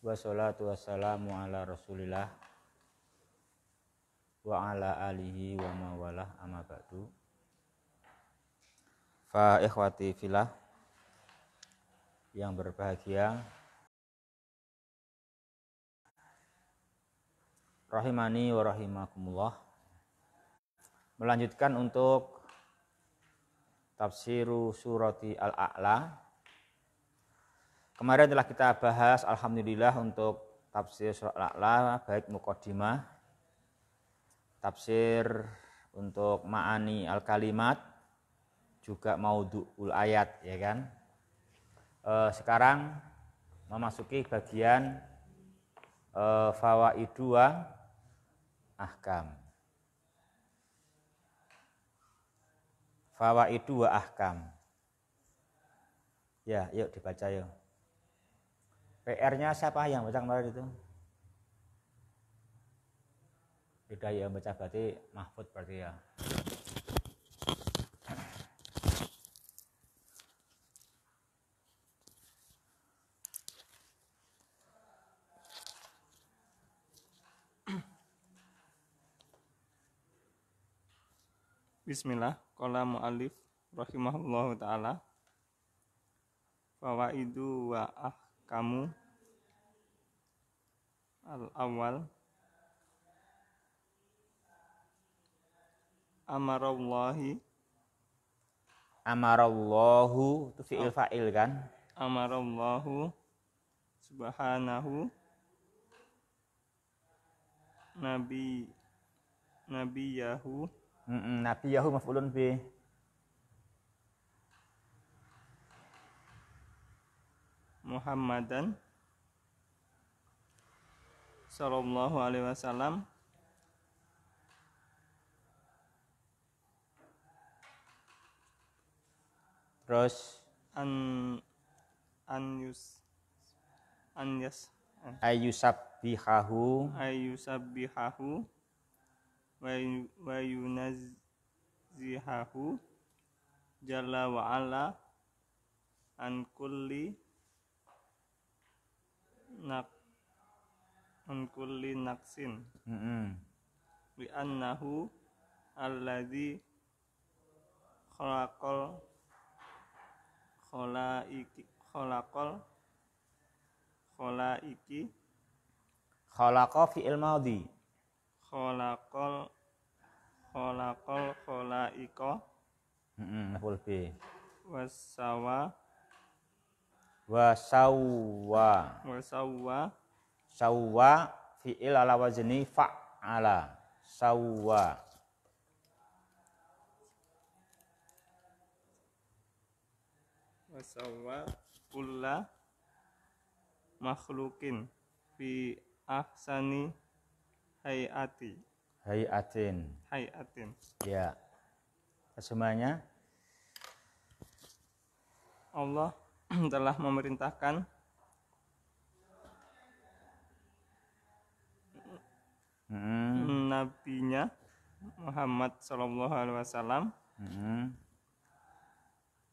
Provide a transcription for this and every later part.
Wassalatu wassalamu ala rasulillah Wa ala alihi wa mawalah amma ba'du Fa ikhwati filah Yang berbahagia Rahimani wa rahimakumullah Melanjutkan untuk Tafsiru surati al-a'la Kemarin telah kita bahas alhamdulillah untuk tafsir surat al baik mukaddimah tafsir untuk ma'ani al-kalimat juga maudu'ul ayat ya kan. E, sekarang memasuki bagian e, ahkam. Fawaidua ahkam. Ya, yuk dibaca yuk. PR-nya siapa yang baca kemarin itu? Beda ya baca berarti Mahfud berarti ya. Bismillah, kola mu'alif rahimahullah ta'ala Fawaidu wa Kamu al-awwal amarallahi amarallahu itu fi'il fa'il kan amarallahu subhanahu nabi nabi yahu mm -mm, nabi yahu maf'ulun bi Muhammadan Sallallahu Alaihi Wasallam terus an an yus an Yus Ayusab bihahu Ayusab bihahu wa yunazzihahu jalla wa ala an kulli nak angkulli naksin mm -hmm. bi annahu alladhi khalaqal khalaiki khalaqal khalaiki khalaqa fi madhi khalaqal khalaqal khalaika heeh mm -hmm. b wasawa wasawa wasawa Sawwa fi'il ala wazni fa'ala. Sawwa. sawwa kulla makhlukin fi ahsani hayati. Hayatin. Hayatin. Ya. Semuanya. Allah telah memerintahkan hmm. nabinya Muhammad Shallallahu Alaihi Wasallam hmm.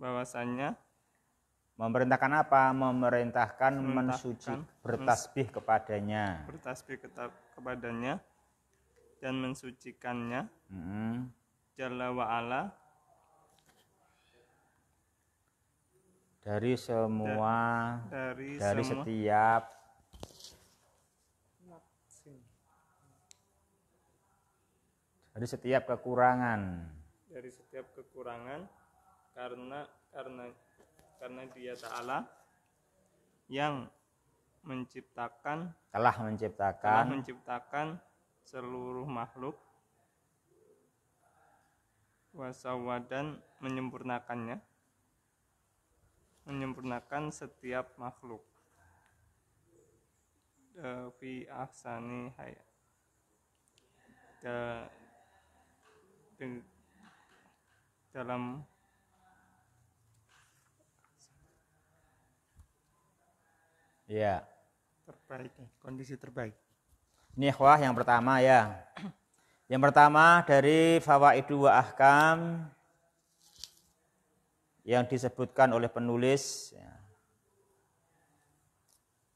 bahwasannya memerintahkan apa memerintahkan mensuci bertasbih kepadanya bertasbih kepadanya dan mensucikannya hmm. Jalla ala dari semua dari, dari semua, setiap dari setiap kekurangan dari setiap kekurangan karena karena karena dia taala yang menciptakan telah menciptakan telah menciptakan seluruh makhluk wasawa dan menyempurnakannya menyempurnakan setiap makhluk eh, fi ahsani hayat dalam ya terbaik kondisi terbaik ini ikhwah yang pertama ya yang pertama dari fawaidu wa ahkam yang disebutkan oleh penulis ya.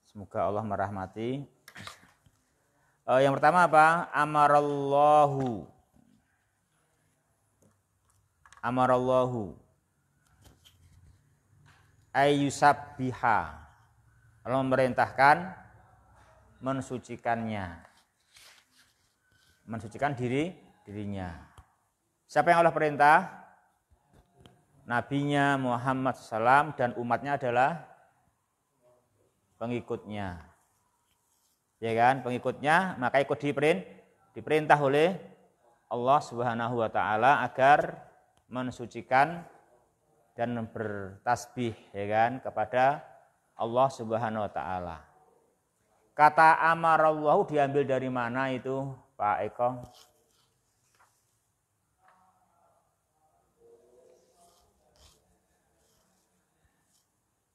semoga Allah merahmati eh, yang pertama apa amarallahu amarallahu biha, Allah memerintahkan mensucikannya mensucikan diri dirinya siapa yang Allah perintah nabinya Muhammad SAW dan umatnya adalah pengikutnya ya kan pengikutnya maka ikut diperintah oleh Allah Subhanahu wa taala agar mensucikan dan bertasbih ya kan kepada Allah Subhanahu wa taala. Kata amarallahu diambil dari mana itu Pak Eko?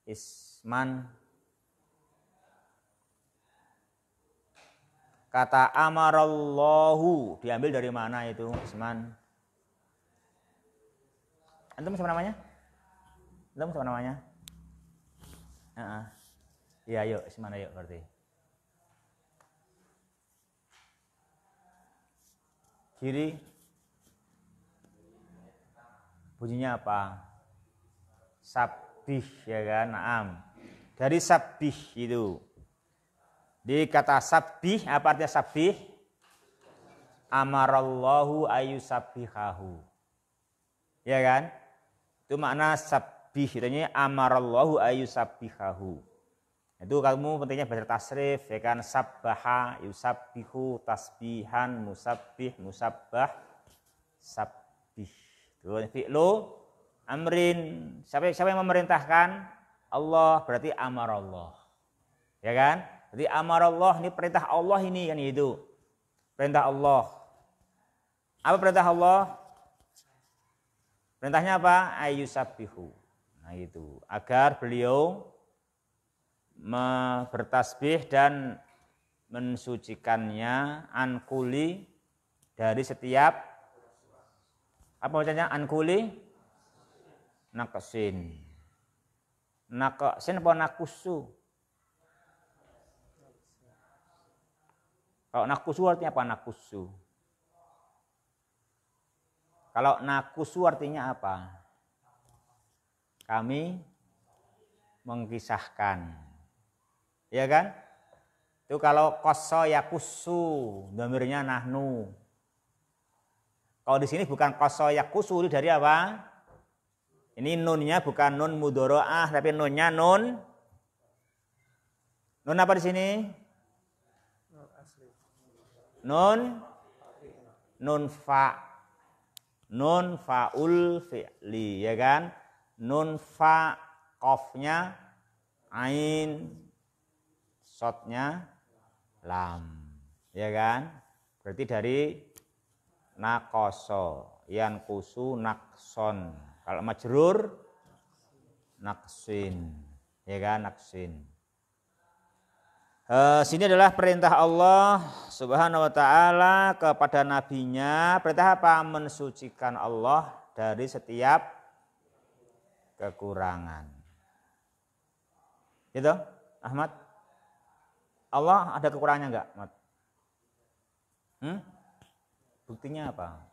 Isman Kata amarallahu diambil dari mana itu Isman? antum siapa namanya antum siapa namanya uh -uh. ya yuk semana yuk berarti kiri bunyinya apa sabih ya kan naam dari sabih itu di kata sabih apa artinya sabih amarallahu ayu sabihahu ya kan itu makna sabih, artinya amarallahu ayu sabihahu. Itu kamu pentingnya belajar tasrif, ya kan? Sabbaha, yusabbihu, tasbihan, musabbih, musabbah, sabih Itu kan fi'lu amrin. Siapa, siapa yang memerintahkan? Allah berarti amar Ya kan? berarti amar ini perintah Allah ini kan itu. Perintah Allah. Apa perintah Allah? Perintahnya apa? Ayusabihu. Nah itu, agar beliau bertasbih dan mensucikannya ankuli dari setiap apa bacanya ankuli nakasin nakasin apa nakusu kalau nakusu artinya apa nakusu kalau nakusu artinya apa? Kami mengkisahkan. Iya kan? Itu kalau koso yakusu, domirnya nahnu. Kalau di sini bukan koso yakusu, ini dari apa? Ini nunnya bukan nun mudoroah, tapi nunnya nun. Nun apa di sini? Nun. Nun fa. Nun faul fi'li ya kan? Nun fa qafnya ain shotnya, lam ya kan? Berarti dari nakoso yan kusu nakson. Kalau majrur naksin ya kan naksin. Uh, sini adalah perintah Allah Subhanahu wa taala kepada nabinya, perintah apa? Mensucikan Allah dari setiap kekurangan. Gitu, Ahmad? Allah ada kekurangannya enggak, Ahmad? Hmm? Buktinya apa?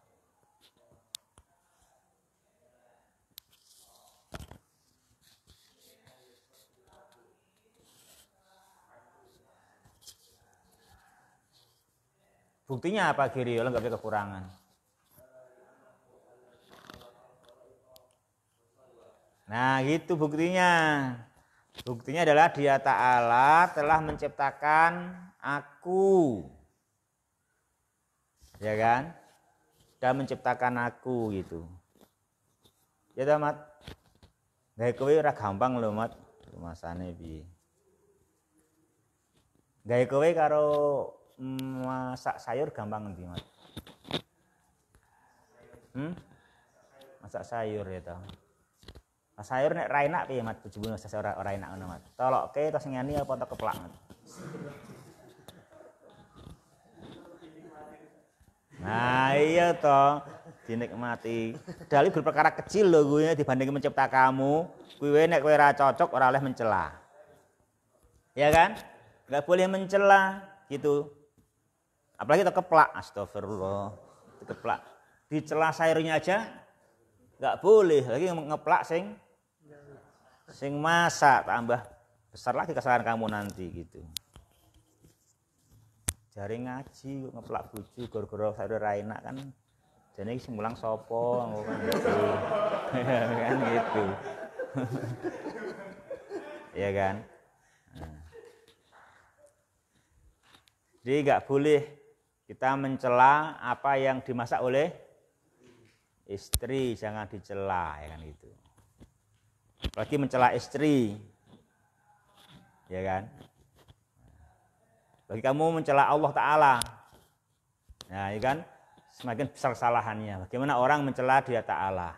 Buktinya apa kiri oleh nggak punya kekurangan. Nah gitu buktinya. Buktinya adalah dia ta'ala telah menciptakan aku. Ya kan? Dia menciptakan aku gitu. Ya tamat. mat. Gaya nah, kowe ora gampang lho mat. Rumasane piye? Gaya kowe karo masak sayur gampang nanti mas hmm? masak sayur ya toh masak nah, sayur nek ra enak mas mat bulan masak sayur ora enak ngono oke tolokke terus ngani apa entek keplak mat nah iya toh dinikmati dalih berperkara kecil loh gue ya, dibanding mencipta kamu gue nek gue cocok orang oleh mencela ya kan nggak boleh mencela gitu Apalagi terkeplak, astagfirullah, terkeplak. Di celah sayurnya aja nggak boleh lagi ngeplak sing sing masak tambah besar lagi kesalahan kamu nanti gitu. Jari ngaji ngeplak bucu gor-gor sayur raina kan jadi sing mulang sopo kan gitu. Iya kan gitu. ya kan? Nah. Jadi nggak boleh kita mencela apa yang dimasak oleh istri, jangan dicela ya kan itu. lagi mencela istri. Ya kan? Bagi kamu mencela Allah taala. Nah, ya kan? Semakin besar kesalahannya. Bagaimana orang mencela Dia taala?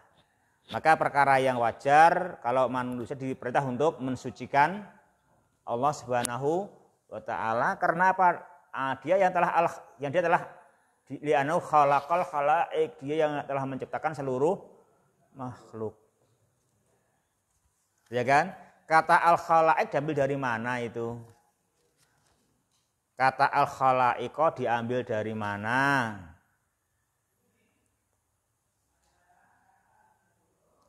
Maka perkara yang wajar kalau manusia diperintah untuk mensucikan Allah Subhanahu wa taala karena apa? ah, dia yang telah al, yang dia telah lianau khalaqal khalaik dia yang telah menciptakan seluruh makhluk ya kan kata al khalaik diambil dari mana itu kata al khalaiko diambil dari mana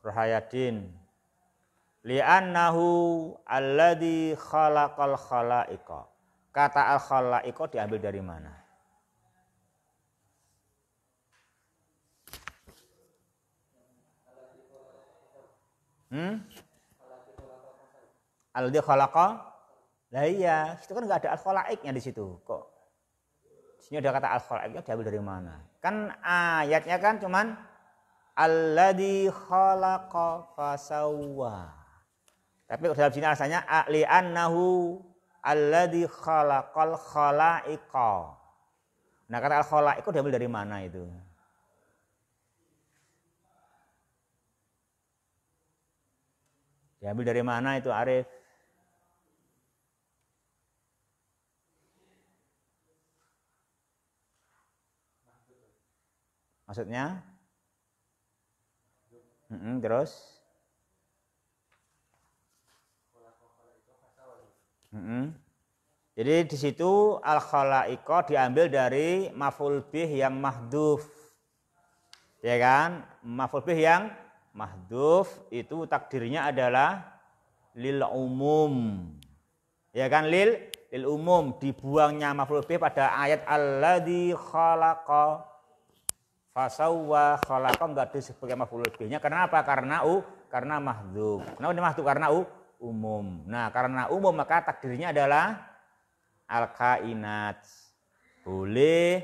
Rahayadin li'annahu alladhi khalaqal khalaika Kata al-khalaiko diambil dari mana? Hmm? Al-di khalaqa? Lah iya, itu kan nggak ada al-khalaiknya di situ. Kok sini ada kata al-khalaiknya diambil dari mana? Kan ayatnya kan cuman alladzi khalaqa fasawwa. Tapi kalau dalam sini alasannya li'annahu alladhi khalaqal khalaiqa. Nah, kata al khalaiqa diambil dari mana itu? Diambil dari mana itu Arif? Maksudnya? Mm -mm, terus? Hmm. Jadi di situ al khalaiko diambil dari maful bih yang mahduf. Ya kan? Maful bih yang mahduf itu takdirnya adalah lil umum. Ya kan lil lil umum dibuangnya maful bih pada ayat alladzi khalaqa fasawwa khalaqa enggak disebut sebagai maful bihnya. Karena apa? Karena u karena mahduf. Kenapa ini mahduf? Karena u umum. Nah, karena umum maka takdirnya adalah al-kainat. Boleh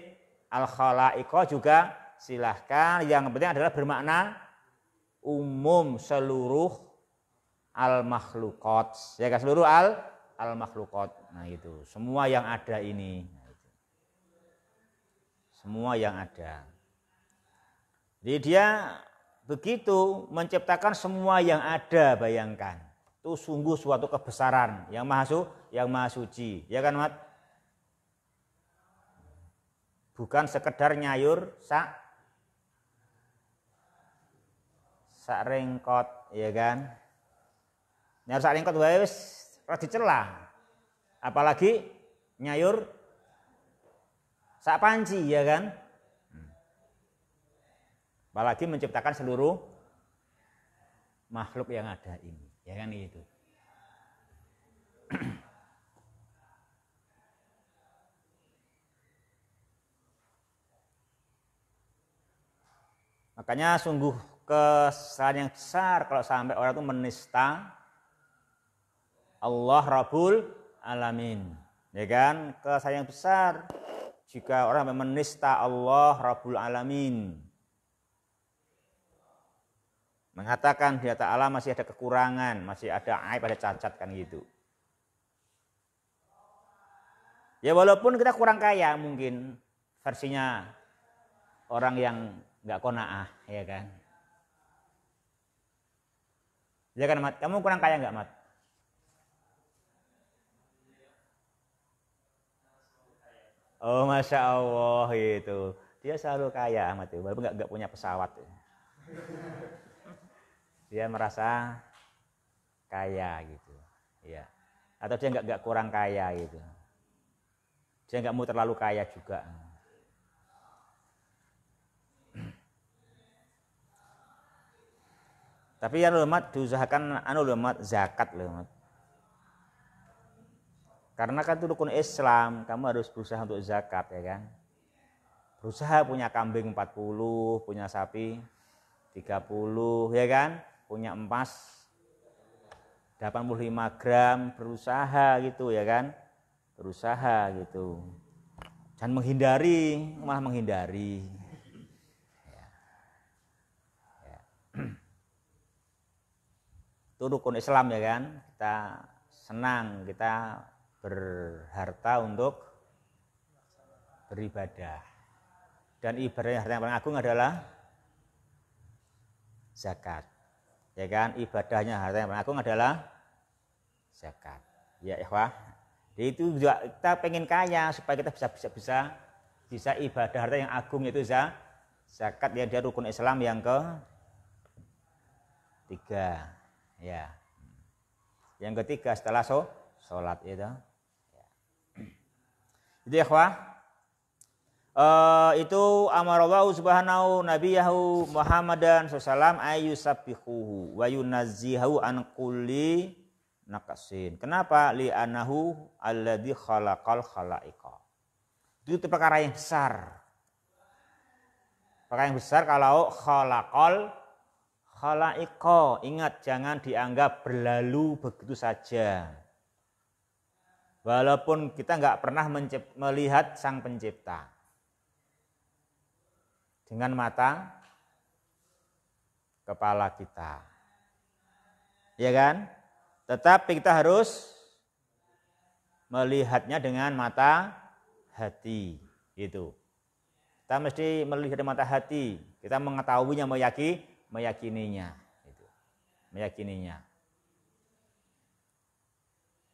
al khalaiqa juga silahkan. Yang penting adalah bermakna umum seluruh al-makhlukot. Ya kan? Seluruh al al-makhlukot. Nah, itu. Semua yang ada ini. Nah, semua yang ada. Jadi dia begitu menciptakan semua yang ada, bayangkan itu sungguh suatu kebesaran yang maha su, yang maha suci, ya kan Mat? Bukan sekedar nyayur sak sak ringkot, ya kan? Nyayur sak ringkot wae wis dicelah. Apalagi nyayur sak panci, ya kan? Apalagi menciptakan seluruh makhluk yang ada ini ya kan gitu makanya sungguh kesalahan yang besar kalau sampai orang itu menista Allah Rabbul Alamin ya kan kesalahan yang besar jika orang menista Allah Rabbul Alamin mengatakan dia Ta'ala masih ada kekurangan, masih ada aib, ada cacat kan gitu. Ya walaupun kita kurang kaya mungkin versinya orang yang nggak konaah ya kan. Ya kan Mat, kamu kurang kaya nggak Mat? Oh masya Allah itu dia selalu kaya Ahmad itu, ya. walaupun nggak punya pesawat. Ya dia merasa kaya gitu ya atau dia nggak nggak kurang kaya gitu dia nggak mau terlalu kaya juga tapi ya lemat diusahakan anu lemat zakat lemat karena kan itu rukun Islam kamu harus berusaha untuk zakat ya kan berusaha punya kambing 40 punya sapi 30 ya kan punya emas 85 gram berusaha gitu ya kan berusaha gitu jangan menghindari malah menghindari ya. Ya. itu rukun Islam ya kan kita senang kita berharta untuk beribadah dan ibadah yang paling agung adalah zakat ya kan ibadahnya harta yang agung adalah zakat ya ikhwah jadi itu juga kita pengen kaya supaya kita bisa bisa bisa bisa ibadah harta yang agung yaitu zakat yang dia rukun Islam yang ke tiga ya yang ketiga setelah so, sholat itu ya. jadi ikhwah uh, itu amarallahu subhanahu nabiyahu Muhammadan sallallahu alaihi wasallam wa yunazzihu an kulli nakasin. Kenapa? Li anahu alladhi khalaqal khalaiqa. Itu, itu perkara yang besar. Perkara yang besar kalau khalaqal khalaiqa. Ingat jangan dianggap berlalu begitu saja. Walaupun kita nggak pernah melihat sang pencipta dengan mata kepala kita. Ya kan? Tetapi kita harus melihatnya dengan mata hati. Itu. Kita mesti melihat dengan mata hati. Kita mengetahuinya, meyaki, meyakininya. Gitu. Meyakininya.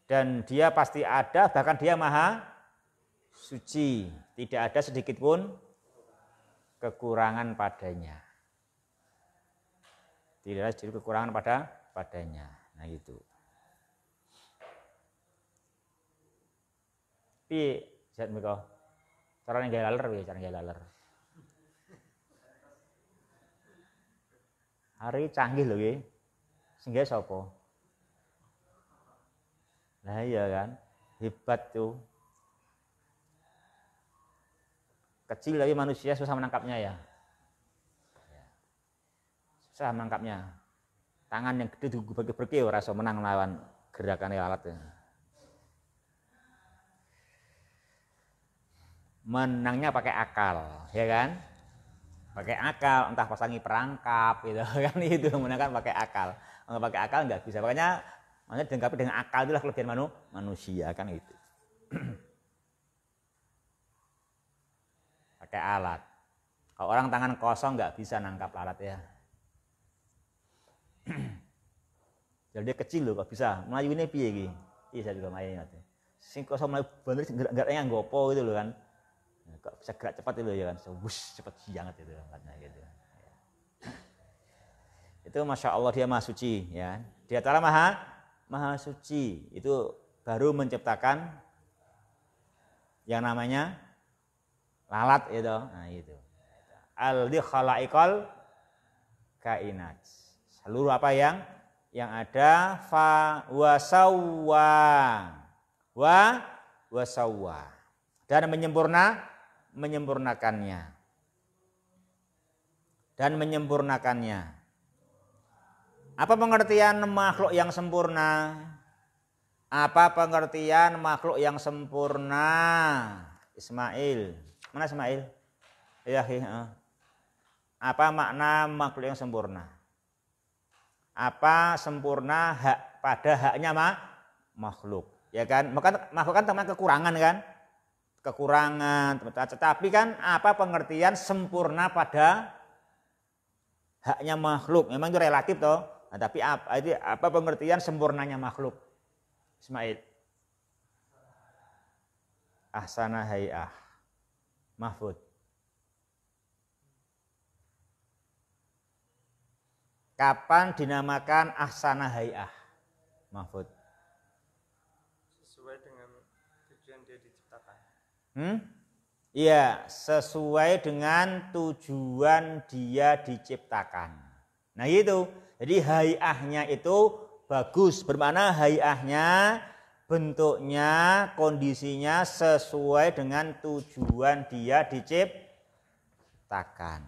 Dan dia pasti ada, bahkan dia maha suci. Tidak ada sedikit pun kekurangan padanya. Tidaklah jadi kekurangan pada padanya. Nah gitu. Pi, sehat miko. Cara nggak laler, ya cara nggak laler. Hari canggih loh ya. Sehingga sopo. Nah iya kan, hebat tuh. kecil dari manusia susah menangkapnya ya susah menangkapnya tangan yang gede juga berke-berke rasa menang lawan gerakan lalat ya. menangnya pakai akal ya kan pakai akal entah pasangi perangkap gitu kan itu menangkan pakai akal Enggak pakai akal nggak bisa makanya makanya dilengkapi dengan akal itulah kelebihan manu, manusia kan Itu. pakai alat. Kalau orang tangan kosong nggak bisa nangkap alat ya. Jadi dia kecil loh, kok bisa. Melayu ini piye gini? Iya juga main nanti. Sing kosong melayu bener gerak-geraknya yang gopo gitu loh kan. Nah, kok bisa gerak cepat itu ya kan. So, wush, cepat banget itu angkatnya gitu. Itu masya Allah dia maha suci ya. Dia telah maha maha suci itu baru menciptakan yang namanya lalat itu nah itu al dikhalaikal kainat seluruh apa yang yang ada fa wasawa wa wasawa dan menyempurna menyempurnakannya dan menyempurnakannya apa pengertian makhluk yang sempurna apa pengertian makhluk yang sempurna Ismail Mana Ismail? Ya, Apa makna makhluk yang sempurna? Apa sempurna hak pada haknya mak makhluk? Ya kan? Maka makhluk kan teman kekurangan kan? Kekurangan, tetapi kan apa pengertian sempurna pada haknya makhluk? Memang itu relatif toh. Nah, tapi apa, itu apa pengertian sempurnanya makhluk? Ismail. Ahsana hayah. Mahfud. Kapan dinamakan ahsana hayah? Mahfud. Sesuai dengan tujuan dia diciptakan. Hmm? Iya, sesuai dengan tujuan dia diciptakan. Nah itu, jadi hayahnya itu bagus, bermakna hayahnya bentuknya, kondisinya sesuai dengan tujuan dia diciptakan.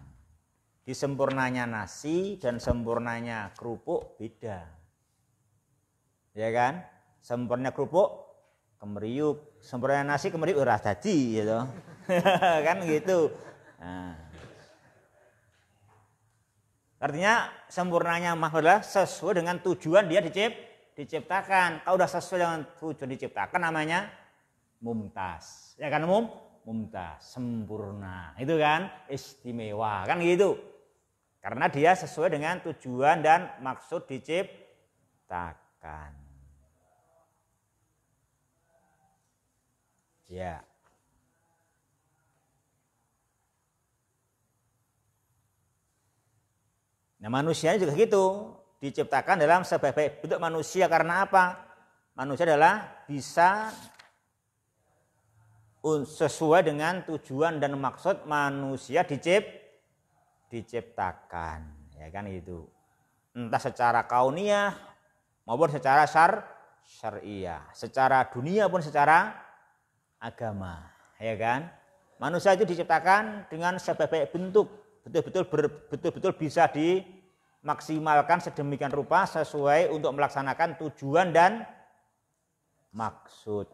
Di sempurnanya nasi dan sempurnanya kerupuk beda. Ya kan? Sempurnanya kerupuk kemeriuk, sempurnanya nasi kemeriuk ora dadi gitu. kan gitu. Nah. Artinya sempurnanya makhluk sesuai dengan tujuan dia diciptakan diciptakan. Kalau sudah sesuai dengan tujuan diciptakan namanya mumtaz. Ya kan umum? Mumtaz, sempurna. Itu kan istimewa, kan gitu. Karena dia sesuai dengan tujuan dan maksud diciptakan. Ya. Nah manusianya juga gitu diciptakan dalam sebaik-baik bentuk manusia karena apa? Manusia adalah bisa sesuai dengan tujuan dan maksud manusia dicip diciptakan, ya kan itu. Entah secara kauniyah maupun secara syar syariah, secara dunia pun secara agama, ya kan? Manusia itu diciptakan dengan sebaik-baik bentuk, betul-betul betul-betul bisa di maksimalkan sedemikian rupa sesuai untuk melaksanakan tujuan dan maksud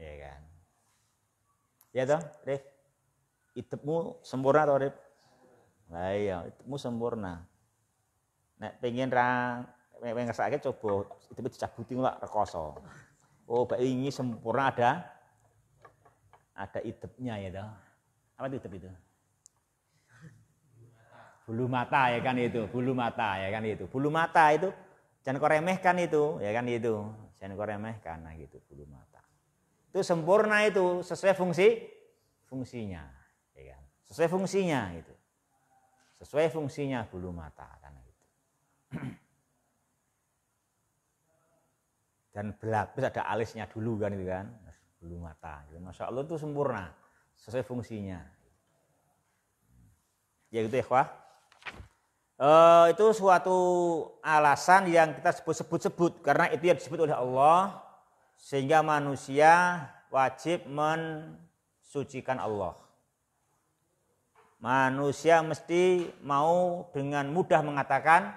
ya kan ya toh Rif itemu sempurna toh Rif nah, iya sempurna nek pengen rang pengen ngesake coba itu dicabuti lah rekoso oh baik ini sempurna ada ada itemnya ya toh apa itu itu bulu mata ya kan itu, bulu mata ya kan itu. Bulu mata itu jangan kau remehkan itu, ya kan itu. Jangan kau remehkan nah gitu bulu mata. Itu sempurna itu sesuai fungsi fungsinya, ya kan. Sesuai fungsinya itu Sesuai fungsinya bulu mata karena itu. Dan bisa ada alisnya dulu kan itu kan, bulu mata. Gitu. Masya Allah itu sempurna sesuai fungsinya. Ya gitu ya, wah. Uh, itu suatu alasan yang kita sebut-sebut-sebut karena itu yang disebut oleh Allah sehingga manusia wajib mensucikan Allah. Manusia mesti mau dengan mudah mengatakan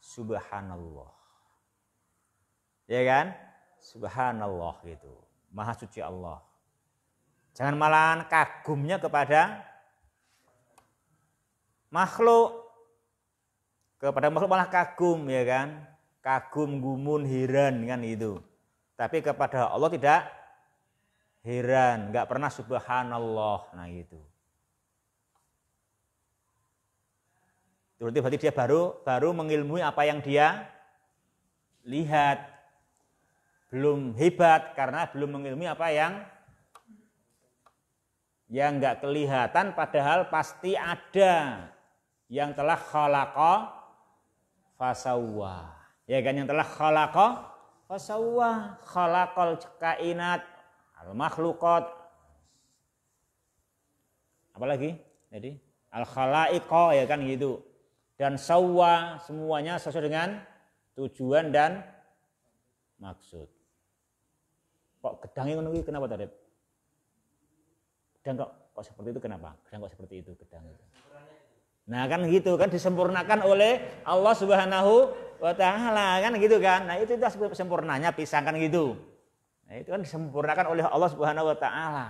subhanallah. Ya kan? Subhanallah gitu. Maha suci Allah. Jangan malahan kagumnya kepada makhluk kepada makhluk malah kagum ya kan kagum gumun heran kan itu tapi kepada Allah tidak heran nggak pernah subhanallah nah itu berarti berarti dia baru baru mengilmui apa yang dia lihat belum hebat karena belum mengilmui apa yang yang nggak kelihatan padahal pasti ada yang telah khalaqa fasawa. Ya kan yang telah khalaqa fasawa, khalaqal kainat, al makhluqat. Apalagi? Jadi al khalaiqa ya kan gitu. Dan sawa semuanya sesuai dengan tujuan dan maksud. Kok gedang ngono kenapa tadi? Gedang kok kok seperti itu kenapa? Gedang kok seperti itu gedang itu. Nah kan gitu kan disempurnakan oleh Allah Subhanahu wa taala kan gitu kan. Nah itu itu sempurnanya pisang kan gitu. Nah itu kan disempurnakan oleh Allah Subhanahu wa taala.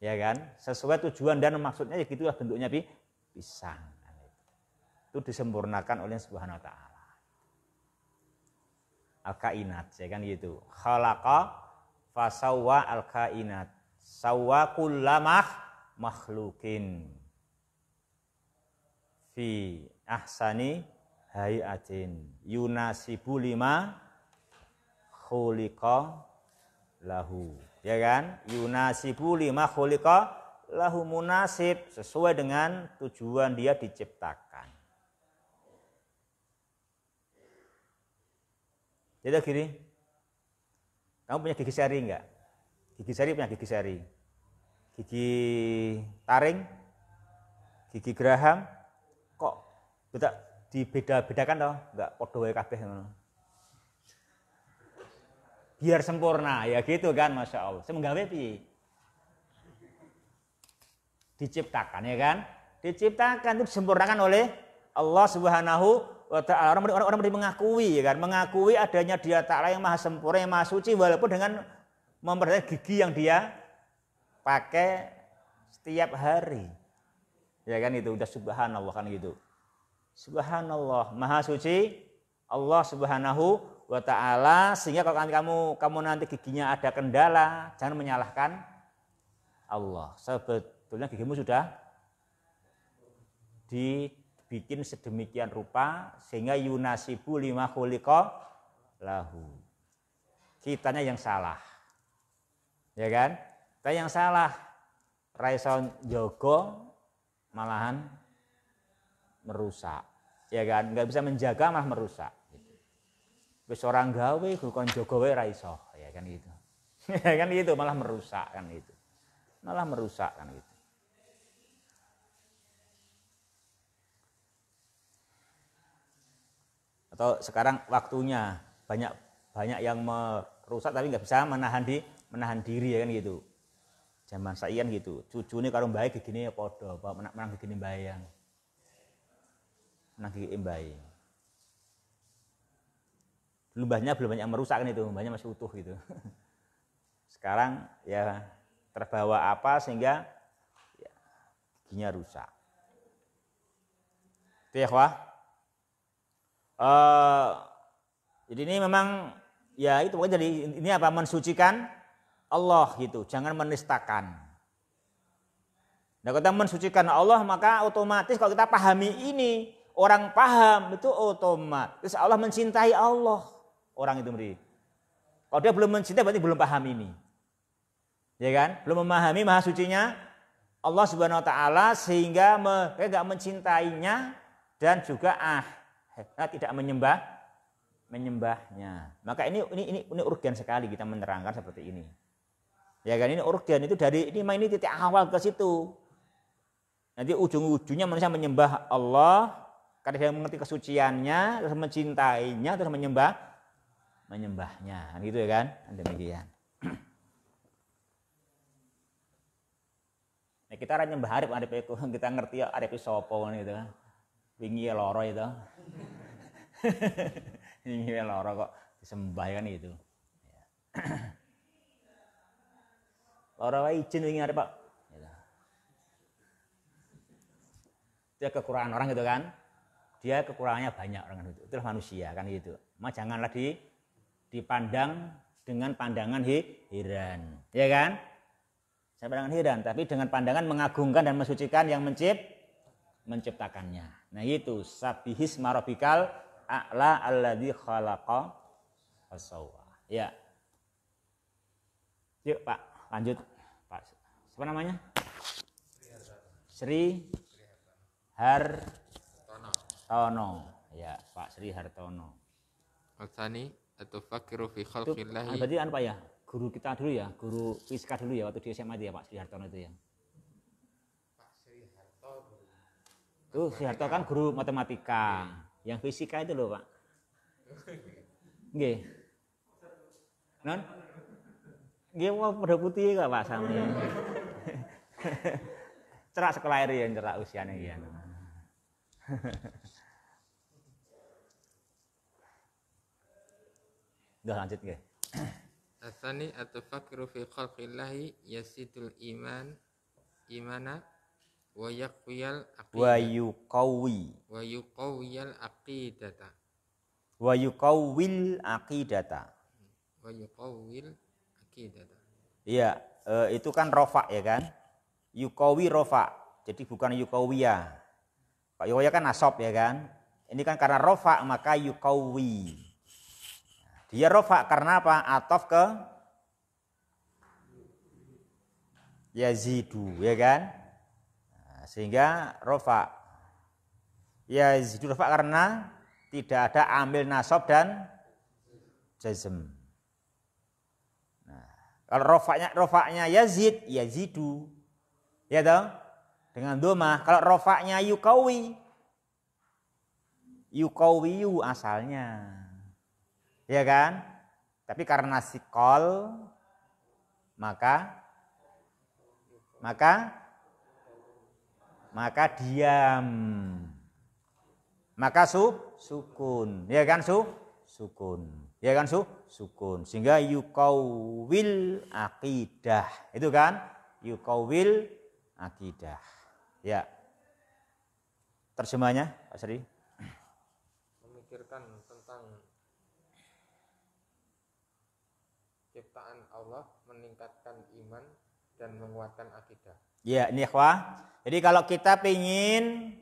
Ya kan? Sesuai tujuan dan maksudnya ya gitulah bentuknya pisang. Kan gitu. Itu disempurnakan oleh Subhanahu wa taala. Al-kainat ya kan gitu. Khalaqa fasawwa al-kainat. Sawwa kullamah makhlukin fi ahsani hayatin yunasibu lima khuliqa lahu ya kan yunasibu lima khuliqa lahu munasib sesuai dengan tujuan dia diciptakan jadi ya kiri, kamu punya gigi seri enggak gigi seri punya gigi seri gigi taring gigi geraham kita dibeda-bedakan toh, nggak podo wae kabeh Biar sempurna ya gitu kan Masya Allah. menggawe piye? Diciptakan ya kan? Diciptakan itu disempurnakan oleh Allah Subhanahu wa taala. Orang orang, orang mengakui ya kan, mengakui adanya Dia Taala yang Maha Sempurna, yang Maha Suci walaupun dengan memperhatikan gigi yang dia pakai setiap hari. Ya kan itu udah subhanallah kan gitu. Subhanallah, Maha Suci Allah Subhanahu wa taala sehingga kalau kamu kamu nanti giginya ada kendala, jangan menyalahkan Allah. Sebetulnya gigimu sudah dibikin sedemikian rupa sehingga yunasibu lima khuliqa lahu. Kitanya yang salah. Ya kan? Kita yang salah. Raison jogo malahan merusak ya kan nggak bisa menjaga malah merusak gitu. wis orang gawe kon jaga wae ra iso ya kan gitu ya kan gitu malah merusak kan gitu malah merusak kan gitu atau sekarang waktunya banyak banyak yang merusak tapi nggak bisa menahan di menahan diri ya kan gitu zaman saian gitu cucu ini kalau baik gini ya podo menang menang gini bayang nanti imbai, e lubahnya belum banyak merusak kan itu banyak masih utuh gitu sekarang ya terbawa apa sehingga ya, giginya rusak itu ya uh, jadi ini memang ya itu pokoknya jadi ini apa mensucikan Allah gitu jangan menistakan Nah, kita mensucikan Allah maka otomatis kalau kita pahami ini orang paham itu otomatis Allah mencintai Allah orang itu mri. Kalau dia belum mencintai berarti belum paham ini. Ya kan? Belum memahami maha sucinya Allah Subhanahu wa taala sehingga mereka enggak eh, mencintainya dan juga ah tidak menyembah menyembahnya. Maka ini ini ini, ini urgen sekali kita menerangkan seperti ini. Ya kan ini urgen itu dari ini ini titik awal ke situ. Nanti ujung-ujungnya manusia menyembah Allah karena dia mengerti kesuciannya, terus mencintainya, terus menyembah menyembahnya. Kan gitu ya kan? kan demikian. Nah, kita ra kan nyembah Arif, Arif itu. kita ngerti ya Arif sapa gitu kan. ya loro itu. Wingi ya loro kok disembah kan gitu. Ya. Loro wae izin wingi Arif, Pak. Gitu. Dia kekurangan orang gitu kan dia kekurangannya banyak orang itu. Itulah manusia kan gitu. Maka jangan lagi dipandang dengan pandangan hi, hiran, ya kan? Saya pandangan hiran, tapi dengan pandangan mengagungkan dan mensucikan yang mencipt menciptakannya. Nah itu sabihis marobikal a'la alladhi khalaqa asawa Ya. Yuk Pak, lanjut. Pak, siapa namanya? Sri har Hartono ya Pak Sri Hartono Al-Thani atau fakiru fi khalqillahi berarti anu apa ya guru kita dulu ya guru fisika dulu ya waktu di SMA itu ya Pak Sri Hartono itu ya Pak Sri Hartono itu Sri Hartono kan guru matematika iya. yang fisika itu loh Pak Nggih non Nggih mau pada putih gak Pak Sami cerak sekolah air yang cerak usianya ya. Udah lanjut ya. Asani atau tafakkur fi khalqillahi yasidul iman imana wa yaqwiyal aqidah wa yuqawi wa yuqawiyal aqidata wa yuqawil aqidata wa yuqawil aqidata iya e, itu kan rofa ya kan yuqawi rofa jadi bukan yuqawiyah Kok ya kan nasab ya kan? Ini kan karena rofa maka yukawi. Dia rofa karena apa? Atof ke yazidu ya kan? Nah, sehingga rofa yazidu rofa karena tidak ada ambil nasab dan jazm. Nah, kalau rofaknya rofaknya yazid, yazidu. Ya dong? dengan domah. Kalau rofaknya yukawi, yukawiyu asalnya. Ya kan? Tapi karena sikol, maka maka maka diam. Maka su sukun. Ya kan su sukun. Ya kan su sukun. Sehingga yukawil akidah. Itu kan? Yukawil akidah. Ya. Terjemahnya, Pak Sri. Memikirkan tentang ciptaan Allah meningkatkan iman dan menguatkan akidah. Ya, ini ya, Jadi kalau kita pengin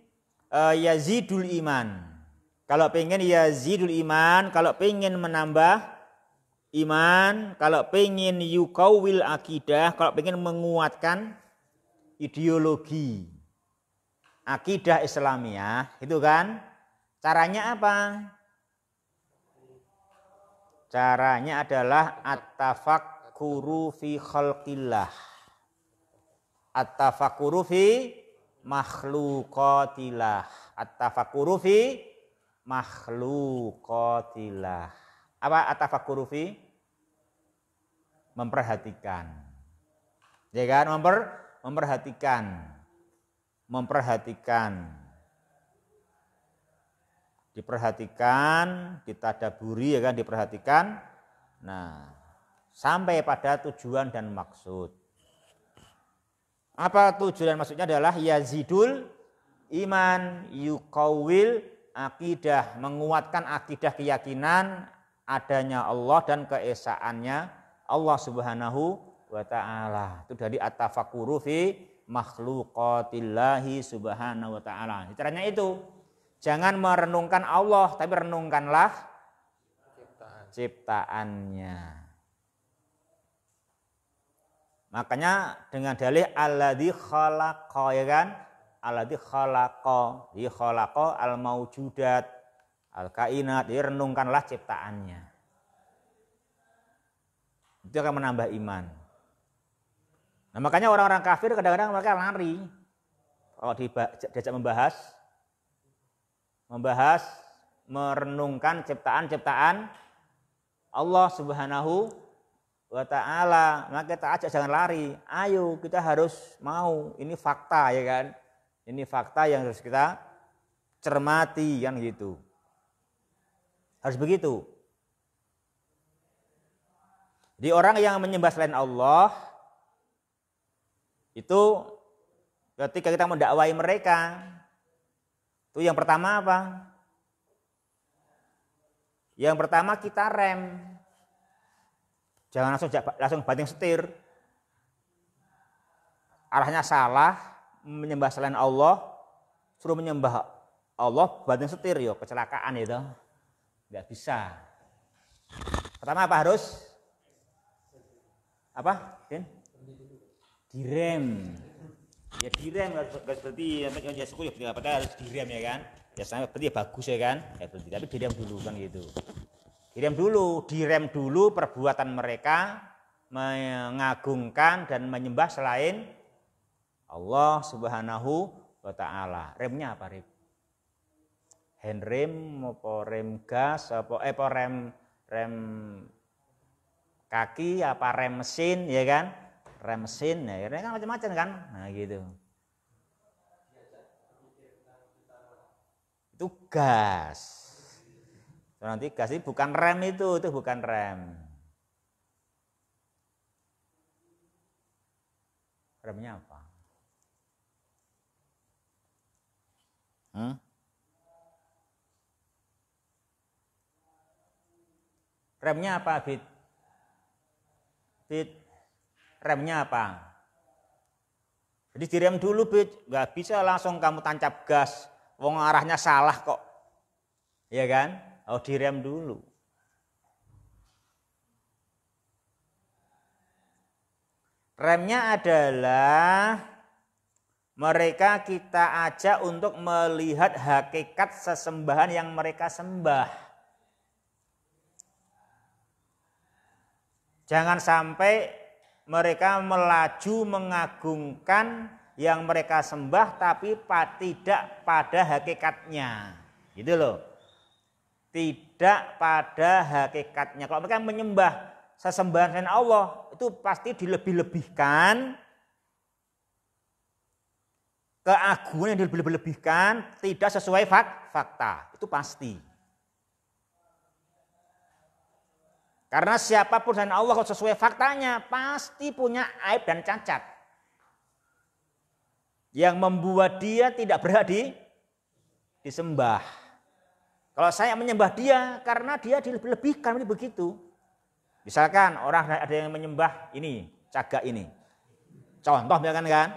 uh, eh, yazidul iman. Kalau pengen yazidul iman, kalau pengen menambah iman, kalau pengen yukawil akidah, kalau pengen menguatkan ideologi akidah Islamiyah, itu kan? Caranya apa? Caranya adalah at-tafakkuru fi khalqillah. At-tafakkuru fi makhluqatillah. At-tafakkuru fi makhluqatillah. Apa at-tafakkuru fi? Memperhatikan. Ya kan? Memper, memperhatikan memperhatikan. Diperhatikan, ditadaburi ya kan, diperhatikan. Nah, sampai pada tujuan dan maksud. Apa tujuan dan maksudnya adalah yazidul iman yukawil akidah, menguatkan akidah keyakinan adanya Allah dan keesaannya Allah Subhanahu wa taala. Itu dari at fi makhluqatillahi subhanahu wa ta'ala. Caranya itu. Jangan merenungkan Allah, tapi renungkanlah Ciptaan. ciptaannya. Makanya dengan dalih alladhi khalaqa ya kan? Alladhi khalaqa, di khalaqa al mawjudat al kainat, jadi renungkanlah ciptaannya. Itu akan menambah iman. Nah makanya orang-orang kafir kadang-kadang mereka lari. Oh, Kalau diajak membahas, membahas, merenungkan ciptaan-ciptaan Allah subhanahu wa ta'ala. Maka kita ajak jangan lari. Ayo kita harus mau. Ini fakta ya kan. Ini fakta yang harus kita cermati yang gitu. Harus begitu. Di orang yang menyembah selain Allah, itu ketika kita mau mendakwai mereka, itu yang pertama apa? Yang pertama kita rem. Jangan langsung langsung banting setir. Arahnya salah, menyembah selain Allah, suruh menyembah Allah banting setir yo kecelakaan itu. nggak bisa. Pertama apa harus? Apa? Din? direm ya direm nggak seperti yang jasa kuliah ya, padahal harus direm ya kan ya sama berarti ya bagus ya kan ya berarti tapi direm dulu kan gitu direm dulu direm dulu perbuatan mereka mengagungkan dan menyembah selain Allah Subhanahu wa taala. Remnya apa, Rip? Hand rem apa rem gas apa eh apa rem rem kaki apa rem mesin ya kan? rem mesin ya ini kan macam-macam kan nah gitu itu gas so, nanti gas ini bukan rem itu itu bukan rem remnya apa hmm? remnya apa bit bit remnya apa? Jadi direm dulu, Bit. Gak bisa langsung kamu tancap gas. Wong arahnya salah kok. Ya kan? Oh, direm dulu. Remnya adalah mereka kita ajak untuk melihat hakikat sesembahan yang mereka sembah. Jangan sampai mereka melaju mengagungkan yang mereka sembah tapi tidak pada hakikatnya. Gitu loh. Tidak pada hakikatnya. Kalau mereka menyembah sesembahan selain Allah itu pasti dilebih-lebihkan keagungan yang dilebih-lebihkan tidak sesuai fakta. Itu pasti. Karena siapapun dan Allah sesuai faktanya pasti punya aib dan cacat. Yang membuat dia tidak berhak di, disembah. Kalau saya menyembah dia karena dia dilebih-lebihkan begitu. Misalkan orang ada yang menyembah ini, caga ini. Contoh misalkan kan,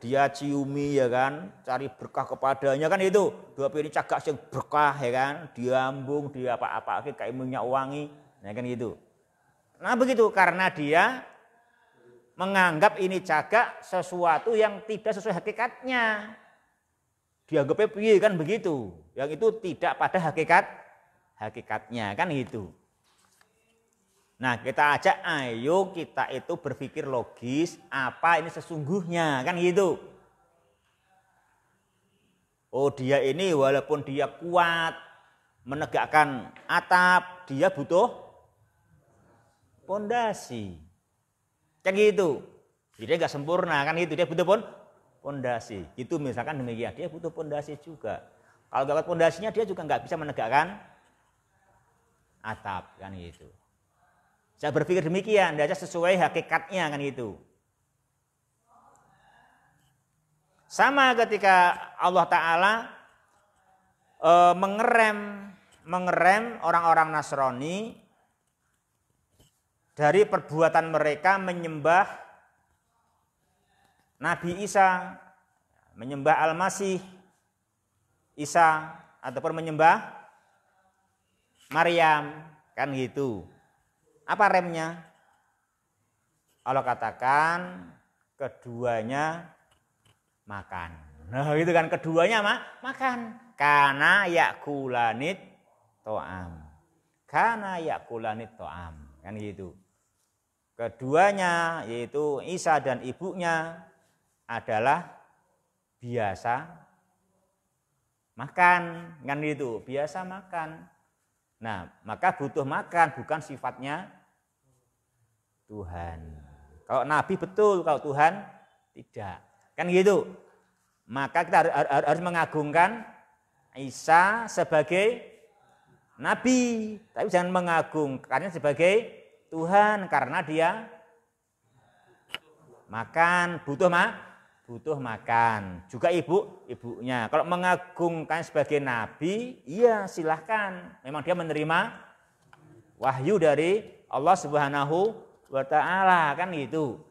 dia ciumi ya kan, cari berkah kepadanya kan itu. Dua piring cagak yang berkah ya kan, diambung, dia apa-apa, kayak minyak wangi, ya kan gitu. Nah begitu karena dia menganggap ini cagak sesuatu yang tidak sesuai hakikatnya. Dianggapnya piye kan begitu. Yang itu tidak pada hakikat hakikatnya kan itu. Nah, kita ajak ayo kita itu berpikir logis, apa ini sesungguhnya, kan gitu. Oh, dia ini walaupun dia kuat menegakkan atap, dia butuh pondasi. Kan gitu. Jadi nggak sempurna kan gitu, dia butuh pun pondasi. Itu misalkan demikian, dia butuh pondasi juga. Kalau gak pondasinya dia juga nggak bisa menegakkan atap kan gitu. Saya berpikir demikian, dia sesuai hakikatnya kan gitu. Sama ketika Allah Ta'ala e, mengerem mengerem orang-orang Nasrani dari perbuatan mereka menyembah Nabi Isa, menyembah Al-Masih Isa ataupun menyembah Maryam, kan gitu. Apa remnya? Allah katakan keduanya makan. Nah, gitu kan keduanya ma makan. Karena yakulanit to'am. Karena yakulanit to'am. Kan gitu. Keduanya yaitu Isa dan ibunya adalah biasa makan kan gitu biasa makan nah maka butuh makan bukan sifatnya Tuhan. Kalau nabi betul, kalau Tuhan tidak. Kan gitu. Maka kita harus mengagungkan Isa sebagai nabi, tapi jangan mengagungkannya sebagai Tuhan karena dia makan butuh mak butuh makan juga ibu ibunya kalau mengagungkan sebagai nabi iya silahkan memang dia menerima wahyu dari Allah Subhanahu wa ta'ala kan gitu.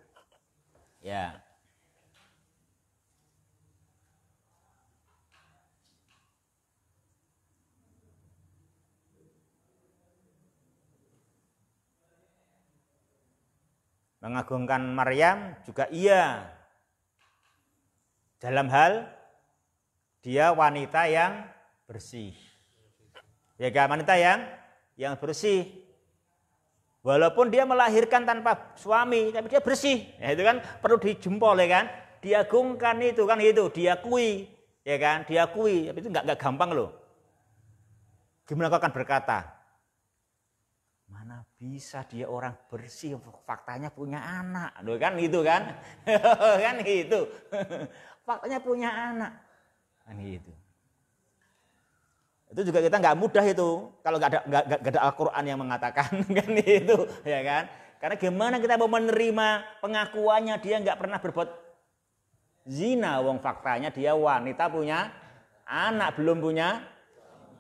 Ya. Mengagungkan Maryam juga iya. Dalam hal dia wanita yang bersih. Ya wanita yang yang bersih Walaupun dia melahirkan tanpa suami, tapi dia bersih. Ya, itu kan perlu dijempol ya kan. Diagungkan itu kan itu, diakui ya kan, diakui. Tapi itu enggak, enggak gampang loh. Gimana kau akan berkata? Mana bisa dia orang bersih, faktanya punya anak, loh kan itu kan, kan itu, faktanya punya anak, kan itu itu juga kita nggak mudah itu kalau nggak ada nggak ada Al-Qur'an yang mengatakan kan itu, ya kan? Karena gimana kita mau menerima pengakuannya dia nggak pernah berbuat zina wong faktanya dia wanita punya anak belum punya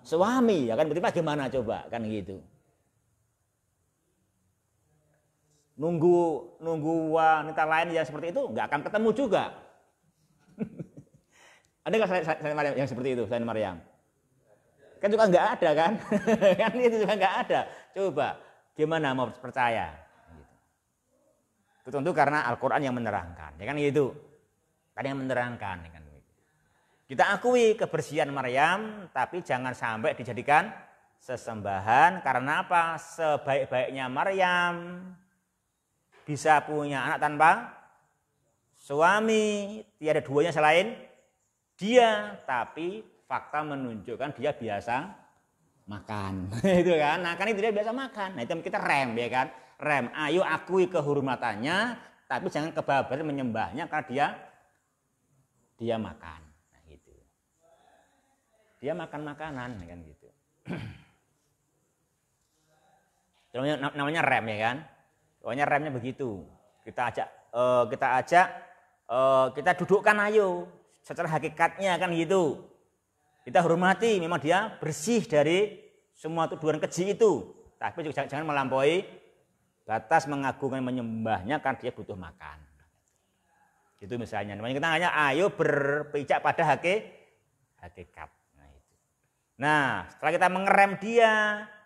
suami ya kan berarti bagaimana coba kan gitu nunggu nunggu wanita lain yang seperti itu nggak akan ketemu juga ada nggak yang seperti itu selain Maryam Kan juga nggak ada kan? kan itu juga nggak ada. Coba gimana mau percaya? Gitu. Itu tentu karena Al-Quran yang menerangkan. Ya kan itu Tadi yang menerangkan. Ya kan? Kita akui kebersihan Maryam, tapi jangan sampai dijadikan sesembahan. Karena apa? Sebaik-baiknya Maryam bisa punya anak tanpa suami, tiada duanya selain dia, tapi fakta menunjukkan dia biasa makan itu kan nah kan itu dia biasa makan nah itu kita rem ya kan rem ayo akui kehormatannya tapi jangan kebabar menyembahnya karena dia dia makan nah gitu dia makan makanan ya kan gitu namanya namanya rem ya kan pokoknya remnya begitu kita ajak uh, kita ajak uh, kita dudukkan ayo secara hakikatnya kan gitu kita hormati, memang dia bersih dari semua tuduhan keji itu. Tapi juga jangan, melampaui batas mengagungkan menyembahnya kan dia butuh makan. Itu misalnya. Namanya kita hanya ayo berpijak pada hake, hakikat. Nah, itu. nah, setelah kita mengerem dia,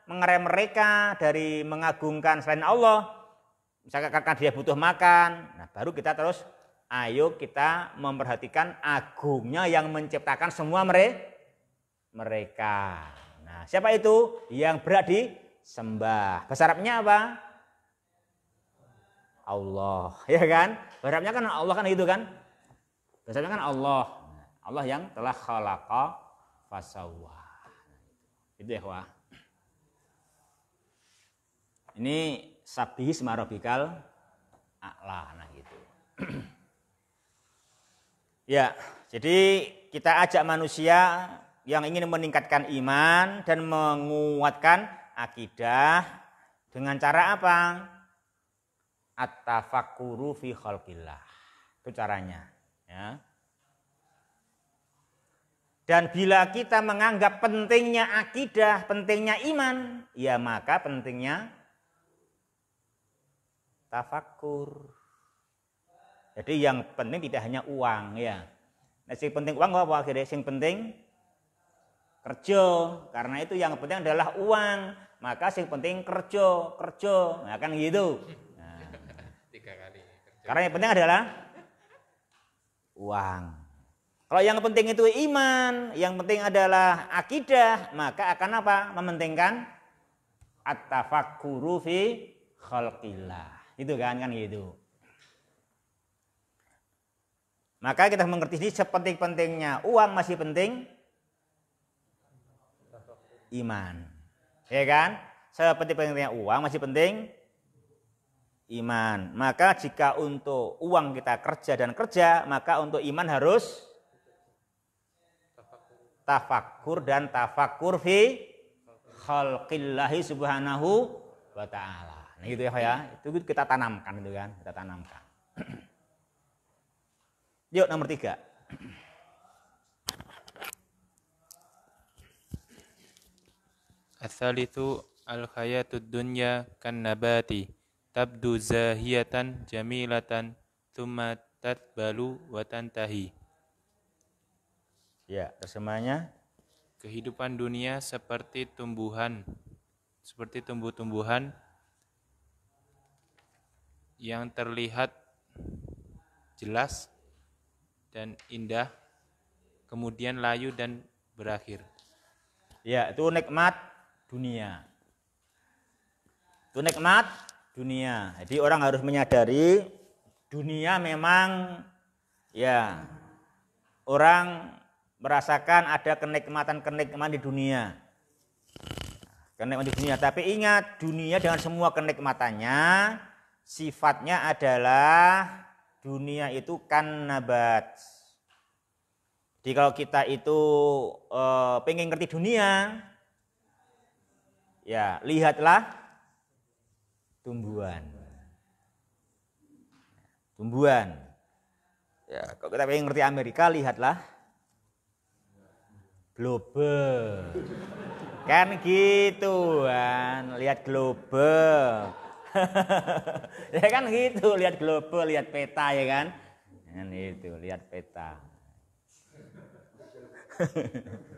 mengerem mereka dari mengagungkan selain Allah, misalkan karena dia butuh makan, nah baru kita terus ayo kita memperhatikan agungnya yang menciptakan semua mereka mereka. Nah, siapa itu yang berat disembah? Bahasa Arabnya apa? Allah, ya kan? Bahasa Arabnya kan Allah kan gitu kan? Bahasa Arabnya kan Allah. Nah, Allah yang telah khalaqa fasawa. Nah, itu ya, wah. Ini sabih smarobikal Allah, nah gitu. ya, jadi kita ajak manusia yang ingin meningkatkan iman dan menguatkan akidah dengan cara apa? At-tafakkuru fi khalqillah. Itu caranya, ya. Dan bila kita menganggap pentingnya akidah, pentingnya iman, ya maka pentingnya tafakur. Jadi yang penting tidak hanya uang ya. Nah, sing penting uang apa akhirnya? Sing penting kerja karena itu yang penting adalah uang maka sing penting kerja kerja nah, kan gitu nah. karena yang penting adalah uang kalau yang penting itu iman yang penting adalah akidah maka akan apa mementingkan at-tafakkuru fi khalqillah itu kan kan gitu maka kita mengerti ini sepenting-pentingnya uang masih penting iman. Ya kan? Seperti pentingnya uang masih penting iman. Maka jika untuk uang kita kerja dan kerja, maka untuk iman harus tafakur dan tafakur fi khalqillahi subhanahu wa ta'ala. Nah gitu ya, ya. Itu kita tanamkan itu kan, kita tanamkan. Yuk nomor tiga. itu al-hayatud dunya kan nabati tabdu zahiyatan jamilatan thumma balu watan tahi. Ya, semuanya. kehidupan dunia seperti tumbuhan seperti tumbuh-tumbuhan yang terlihat jelas dan indah kemudian layu dan berakhir. Ya, itu nikmat dunia. Itu nikmat dunia. Jadi orang harus menyadari dunia memang ya orang merasakan ada kenikmatan-kenikmatan di dunia. Kenikmatan di dunia, tapi ingat dunia dengan semua kenikmatannya sifatnya adalah dunia itu kan nabat. Jadi kalau kita itu e, pengen ngerti dunia, Ya, lihatlah tumbuhan. Tumbuhan. Ya, kalau kita pengen ngerti Amerika, lihatlah globe, Kan gitu kan, lihat globe. ya kan gitu, lihat globe lihat peta ya kan. Kan itu, lihat peta.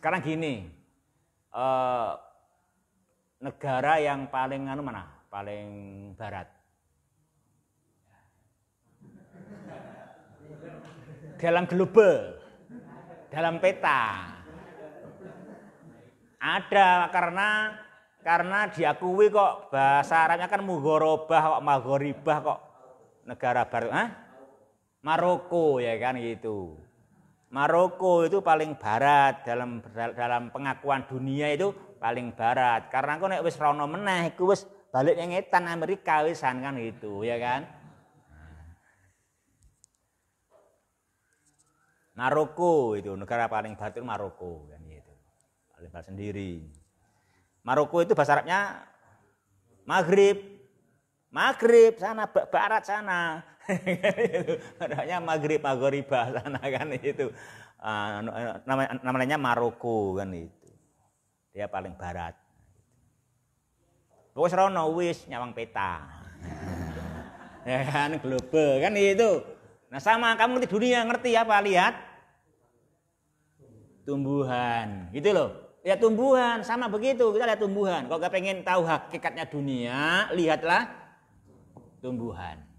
Sekarang gini, eh, negara yang paling anu mana? Paling barat. Dalam global, dalam peta. Ada karena karena diakui kok bahasa Arabnya kan mugorobah kok magoribah kok negara baru ah Maroko ya kan gitu Maroko itu paling barat dalam dalam pengakuan dunia itu paling barat. Karena aku nek wis rono meneh iku wis balik yang etan Amerika wisan kan gitu ya kan. Maroko itu negara paling barat itu Maroko kan gitu. Paling barat sendiri. Maroko itu bahasa Arabnya Maghrib. Maghrib sana barat sana. Namanya maghrib magoriba sana kan itu. Uh, namanya, Maroko kan itu. Dia paling barat. Wis rono wis nyawang peta. ya kan globe kan itu. Nah sama kamu di dunia ngerti apa lihat tumbuhan gitu loh. ya tumbuhan sama begitu kita lihat tumbuhan. Kalau gak pengen tahu hakikatnya dunia lihatlah tumbuhan.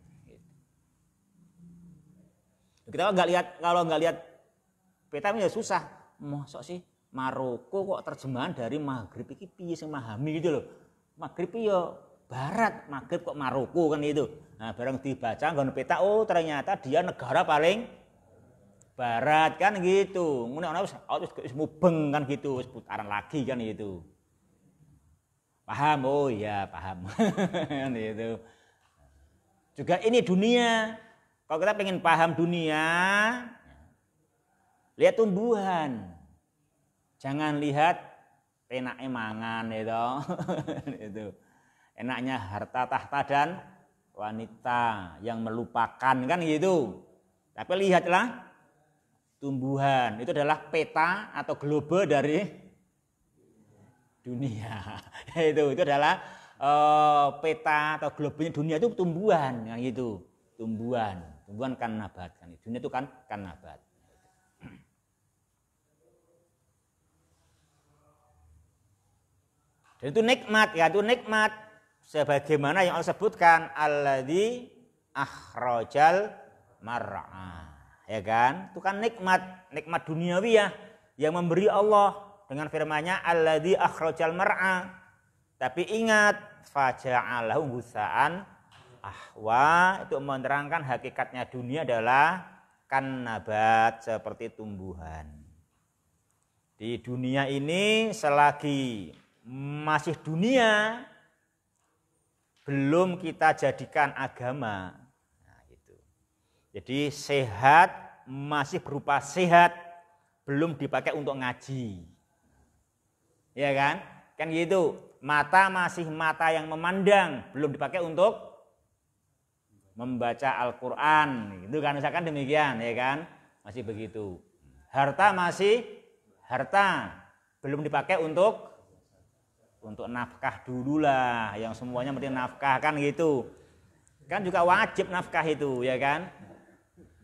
Kita nggak lihat kalau nggak lihat peta ya susah. Mosok sih Maroko kok terjemahan dari Maghrib iki piye sing memahami gitu loh. Maghrib yo iya barat, Maghrib kok Maroko kan itu. Nah, bareng dibaca nggak peta oh ternyata dia negara paling barat kan gitu. Ngono ana oh, wis wis mubeng kan gitu, wis putaran lagi kan gitu. Paham? Oh iya, paham. kan gitu. Juga ini dunia kalau kita pengen paham dunia, lihat tumbuhan. Jangan lihat enak emangan itu. Ya itu. Enaknya harta tahta dan wanita yang melupakan kan gitu. Tapi lihatlah tumbuhan. Itu adalah peta atau globe dari dunia. itu itu adalah uh, peta atau globenya dunia itu tumbuhan kan gitu. Tumbuhan tumbuhan kan nabat kan dunia itu kan kan nabat dan itu nikmat ya itu nikmat sebagaimana yang Allah sebutkan allah di akhrajal mar'a ya kan itu kan nikmat nikmat duniawi ya yang memberi Allah dengan firman-Nya di akhrajal mar'a tapi ingat faja'alahu husaan ahwa itu menerangkan hakikatnya dunia adalah kan nabat seperti tumbuhan. Di dunia ini selagi masih dunia belum kita jadikan agama. Nah, gitu. Jadi sehat masih berupa sehat belum dipakai untuk ngaji. Ya kan? Kan gitu. Mata masih mata yang memandang, belum dipakai untuk membaca Al-Qur'an itu kan misalkan demikian ya kan masih begitu harta masih harta belum dipakai untuk untuk nafkah dulu lah yang semuanya mesti nafkah kan gitu kan juga wajib nafkah itu ya kan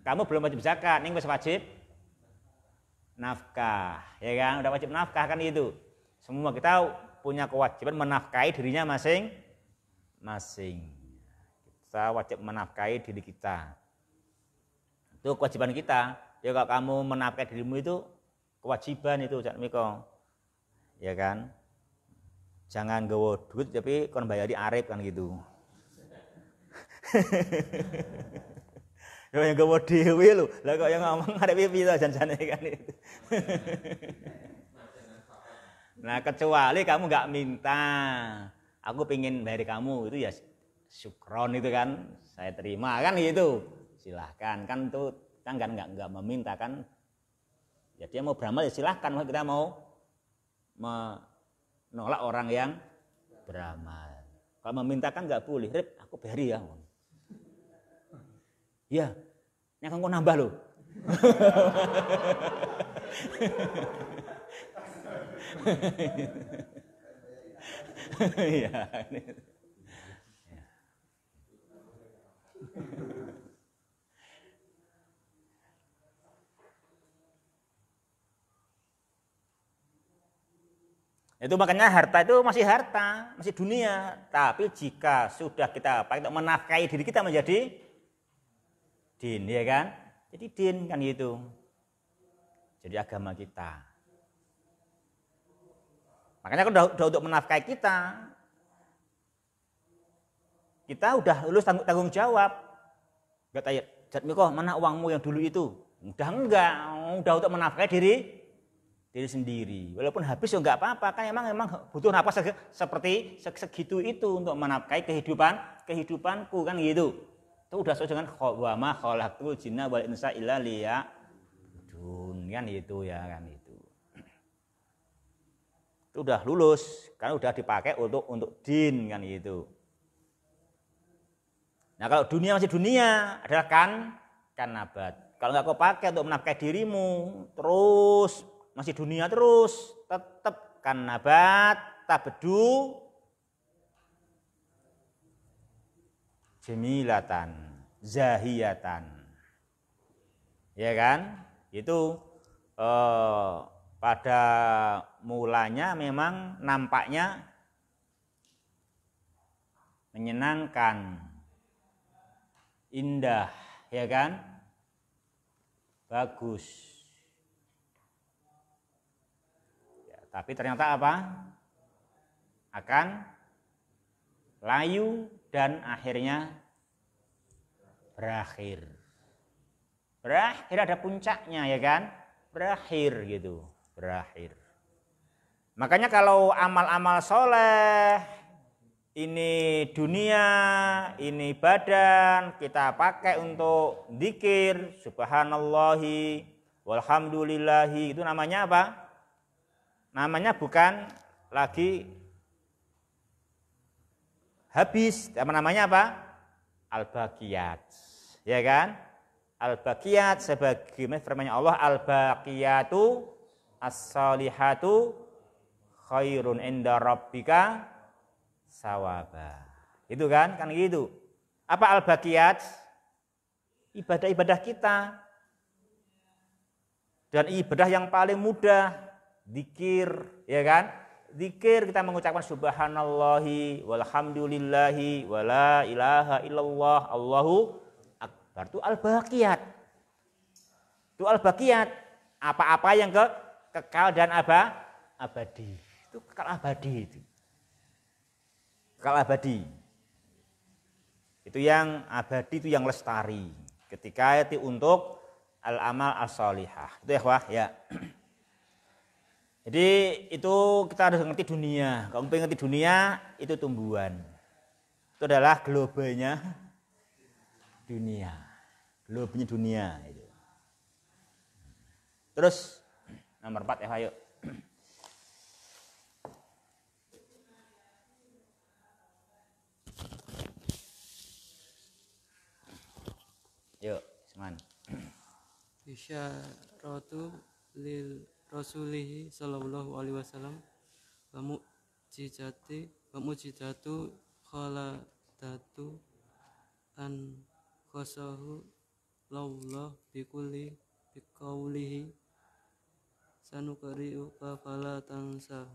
kamu belum wajib zakat ini masih wajib nafkah ya kan udah wajib nafkah kan itu semua kita punya kewajiban menafkahi dirinya masing masing kita wajib menafkahi diri kita. Itu kewajiban kita. Ya kalau kamu menafkahi dirimu itu kewajiban itu Cak Miko. Ya kan? Jangan gawa duit tapi kon bayari arif kan gitu. Ya yang gawa dhewe lho. Lah kok yang ngomong arep piye janjane kan itu. nah, kecuali kamu gak minta, aku pengen bayar kamu itu ya syukron itu kan saya terima kan gitu silahkan kan itu kan kan nggak nggak meminta kan ya mau beramal ya silahkan kita mau menolak orang yang beramal kalau meminta kan nggak boleh rib aku beri ya ya ini akan kau nambah loh ya ini Itu makanya harta itu masih harta, masih dunia. Tapi jika sudah kita pakai untuk menafkahi diri kita menjadi din, ya kan? Jadi din kan gitu. Jadi agama kita. Makanya kalau udah, untuk menafkahi kita, kita udah lulus tanggung, tanggung jawab. Enggak tanya, Miko, mana uangmu yang dulu itu? Udah enggak, udah untuk menafkahi diri diri sendiri. Walaupun habis ya enggak apa-apa, kan emang emang butuh apa se seperti segitu itu untuk menafkahi kehidupan kehidupanku kan gitu. Itu udah sesuai dengan khawama khalaqtul jinna wal insa illa liya kan itu ya kan itu. Itu udah lulus, kan udah dipakai untuk untuk din kan gitu. Nah kalau dunia masih dunia adalah kan kan nabat. Kalau nggak kau pakai untuk menafkahi dirimu terus masih dunia terus tetap kan nabat tabedu jemilatan zahiyatan ya kan itu eh, pada mulanya memang nampaknya menyenangkan indah, ya kan? Bagus. Ya, tapi ternyata apa? Akan layu dan akhirnya berakhir. Berakhir ada puncaknya ya kan? Berakhir gitu, berakhir. Makanya kalau amal-amal soleh ini dunia, ini badan kita pakai untuk zikir subhanallah, walhamdulillahi itu namanya apa? Namanya bukan lagi habis, apa namanya apa? Al-Baqiyat. Ya kan? Al-Baqiyat sebagaimana firman Allah Al-Baqiyatu as-salihatu khairun inda rabbika sawaba. Itu kan? Kan gitu. Apa al-baqiyat? Ibadah-ibadah kita. Dan ibadah yang paling mudah, dikir ya kan? Dikir kita mengucapkan subhanallahi walhamdulillahi wala ilaha illallah Allahu akbar. Itu al-baqiyat. Itu al-baqiyat. Apa-apa yang ke kekal dan apa? abadi. Itu kekal abadi itu kekal abadi. Itu yang abadi itu yang lestari. Ketika itu untuk al-amal as-salihah. Itu ya, wah, ya. Jadi itu kita harus ngerti dunia. Kalau pengen ngerti dunia, itu tumbuhan. Itu adalah globenya dunia. globenya dunia itu. Terus nomor empat ya, ayo. Man. Isyaratu lil Rasulih sallallahu alaihi wasallam wa mujizati wa mujizatu khaladatu an khasahu laullah bikuli, biqaulihi sanukari'uka fala tansa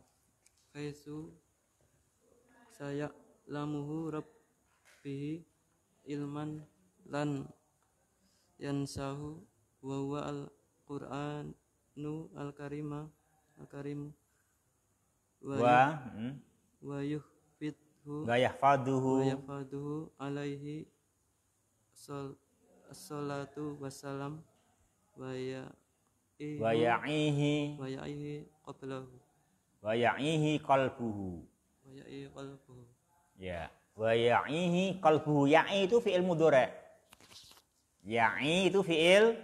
kaisu, saya lamuhu rabbihi ilman lan yansahu wa huwa al-Qur'anu al-Karima al-Karim wa hmm. wa yuhfidhu wa yahfaduhu wa yahfaduhu alaihi sal salatu wassalam wa ya wa ya'ihi wa ya'ihi qablahu wa ya'ihi qalbuhu wa ya'ihi qalbuhu ya wa ya'ihi qalbuhu ya'i itu fi'il mudhari' Ya'i itu fiil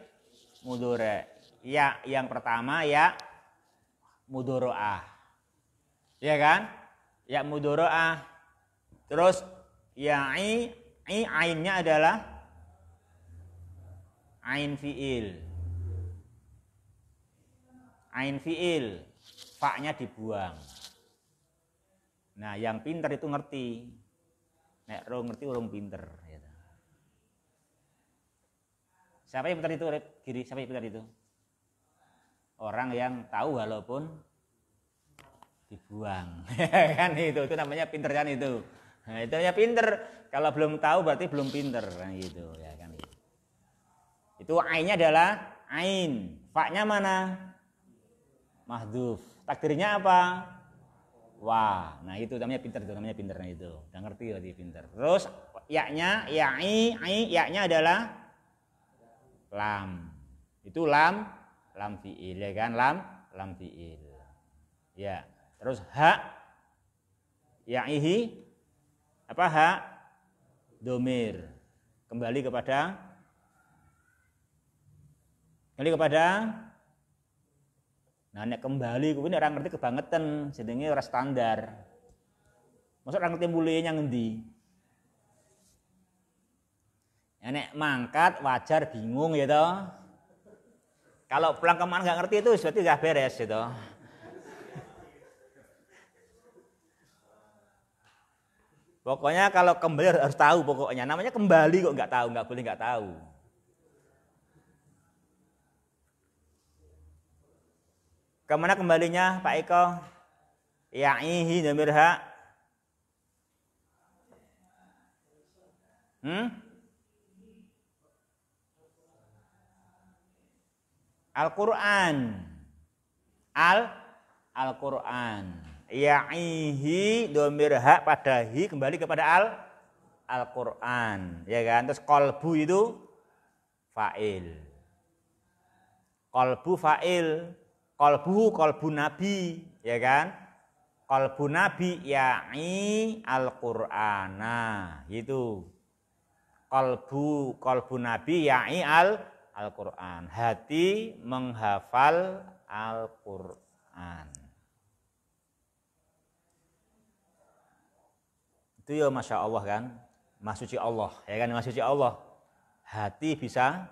mudore. Ya yang pertama ya mudoroah. Ya kan? Ya mudoroah. Terus ya'i i ainnya adalah ain fiil. Ain fiil. fa'nya dibuang. Nah, yang pinter itu ngerti. Nek roh ngerti urung pinter. Siapa yang putar itu, Kiri, siapa yang putar itu? Orang yang tahu walaupun dibuang. kan itu, itu namanya pinter kan itu. Nah, itu namanya pinter. Kalau belum tahu berarti belum pinter Nah, gitu ya kan. Gitu. Itu ainnya adalah ain. Faknya mana? Mahduf. Takdirnya apa? Wah, nah itu namanya pinter itu namanya pinter nah itu. Udah ngerti berarti pinter. Terus yaknya, yai, ai, yaknya adalah lam. Itu lam lam fiil ya kan? Lam lam fiil. Ya. Terus ha ya'ihi apa ha domir. Kembali kepada kembali kepada Nah, ini kembali ini orang ngerti kebangetan, jenenge orang standar. Maksud orang ngerti mulianya ngendi Nenek mangkat wajar bingung gitu. Kalau pulang kemana nggak ngerti itu berarti nggak beres gitu. Pokoknya kalau kembali harus tahu pokoknya. Namanya kembali kok nggak tahu, nggak boleh nggak tahu. Kemana kembalinya Pak Eko? Ya'ihi damirha. Hmm? Al-Quran. Al quran al al Ya'ihi domir ha pada hi kembali kepada al Al-Quran. Ya kan? Terus kolbu itu fa'il. Kolbu fa'il. Kolbu, kolbu nabi. Ya kan? Kolbu nabi ya'i al-Qur'ana. Itu. Kolbu, kolbu nabi ya'i al -Quran. Al-Quran. Hati menghafal Al-Quran. Itu ya Masya Allah kan. Masuci Allah. Ya kan, masuci Allah. Hati bisa.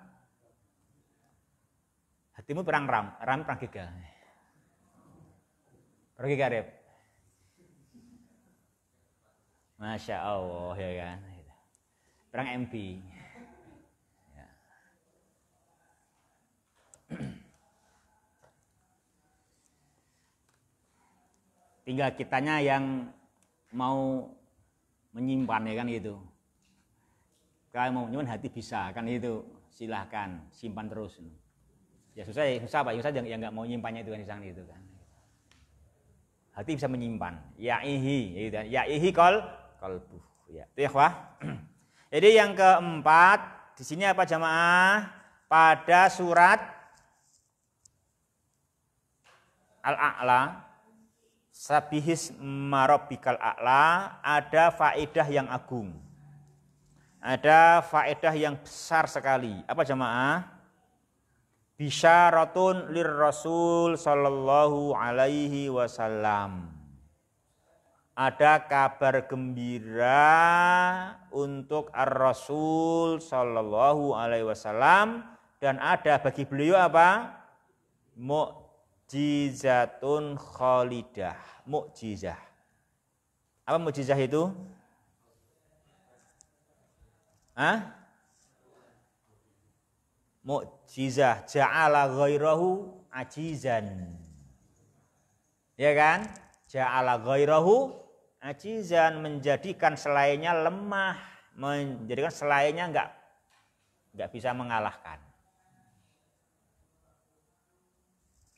Hatimu perang ram. Ram perang giga. giga karib. Masya Allah ya kan. Perang MP. tinggal kitanya yang mau menyimpan ya kan gitu kalau mau menyimpan hati bisa kan itu silahkan simpan terus ya susah ya susah pak ya, susah yang nggak mau nyimpannya itu kan susah itu kan hati bisa menyimpan ya ihi ya, ya ihi kol kolbu ya itu ya wah jadi yang keempat di sini apa jamaah pada surat al-a'la sabihis marobikal a'la ada faedah yang agung. Ada faedah yang besar sekali. Apa jamaah? Bisyaratun lir Rasul sallallahu alaihi wasallam. Ada kabar gembira untuk Ar-Rasul sallallahu alaihi wasallam dan ada bagi beliau apa? jizatun Kholidah, mukjizah apa mukjizah itu ah mukjizah ja'ala ghairahu ajizan ya kan ja'ala ghairahu ajizan menjadikan selainnya lemah menjadikan selainnya enggak enggak bisa mengalahkan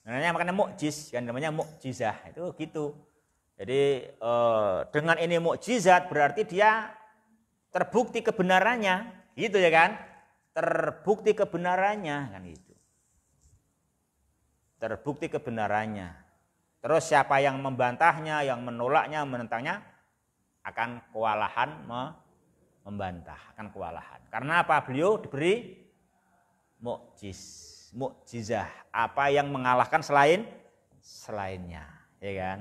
namanya makanya mukjiz kan namanya mukjizah itu gitu jadi eh, dengan ini mukjizat berarti dia terbukti kebenarannya gitu ya kan terbukti kebenarannya kan itu terbukti kebenarannya terus siapa yang membantahnya yang menolaknya menentangnya akan kewalahan membantah akan kewalahan karena apa beliau diberi mukjiz mukjizah, apa yang mengalahkan selain selainnya, ya kan?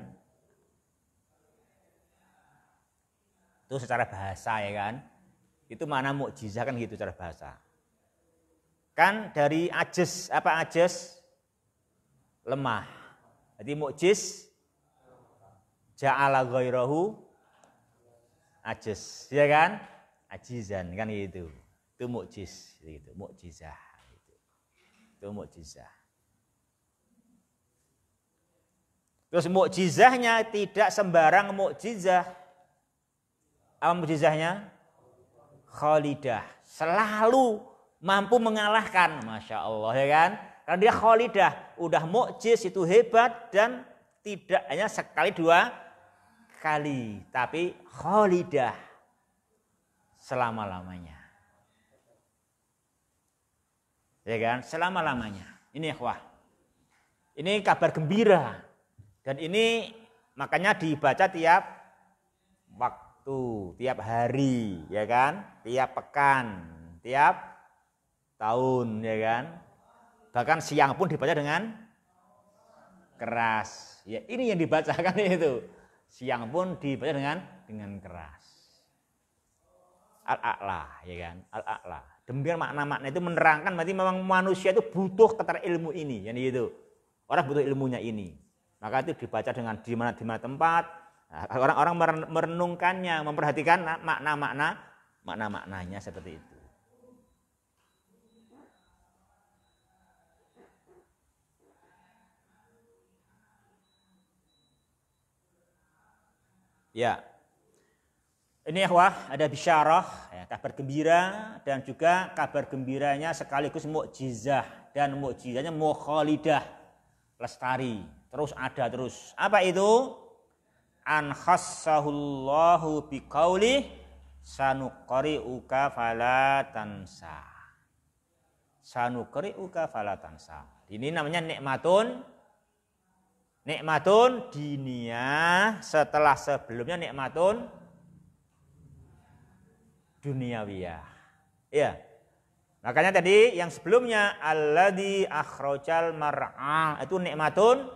Itu secara bahasa ya kan. Itu mana mukjizah kan gitu secara bahasa. Kan dari ajes, apa ajes? Lemah. Jadi mukjiz ja'ala ghairahu ajes, ya kan? Ajizan kan gitu. Itu mukjiz gitu, mukjizah. Itu mukjizah. Terus mukjizahnya tidak sembarang mukjizah. Apa mukjizahnya? Khalidah. Selalu mampu mengalahkan. Masya Allah ya kan? Karena dia khalidah. Udah mukjiz itu hebat dan tidak hanya sekali dua kali. Tapi khalidah selama-lamanya. Ya kan? Selama-lamanya. Ini ikhwah. Ini kabar gembira. Dan ini makanya dibaca tiap waktu, tiap hari, ya kan? Tiap pekan, tiap tahun, ya kan? Bahkan siang pun dibaca dengan keras. Ya, ini yang dibacakan itu. Siang pun dibaca dengan dengan keras. Al-A'la, ya kan? Al-A'la. Demikian makna-makna itu menerangkan berarti memang manusia itu butuh keter ilmu ini, yani itu. Orang butuh ilmunya ini. Maka itu dibaca dengan di mana di mana tempat. Nah, orang-orang nah, merenungkannya, memperhatikan makna-makna makna-maknanya seperti itu. Ya, ini ya, wah ada bisyarah, ya, kabar gembira dan juga kabar gembiranya sekaligus mukjizah dan mukjizahnya mukhalidah lestari terus ada terus. Apa itu? An khassahullahu biqauli sanuqri'uka fala tansa. Sanuqri'uka fala tansa. Ini namanya nikmatun nikmatun dinia setelah sebelumnya nikmatun duniawiyah. Ya. Makanya tadi yang sebelumnya alladzi akhrajal mar'a itu nikmatun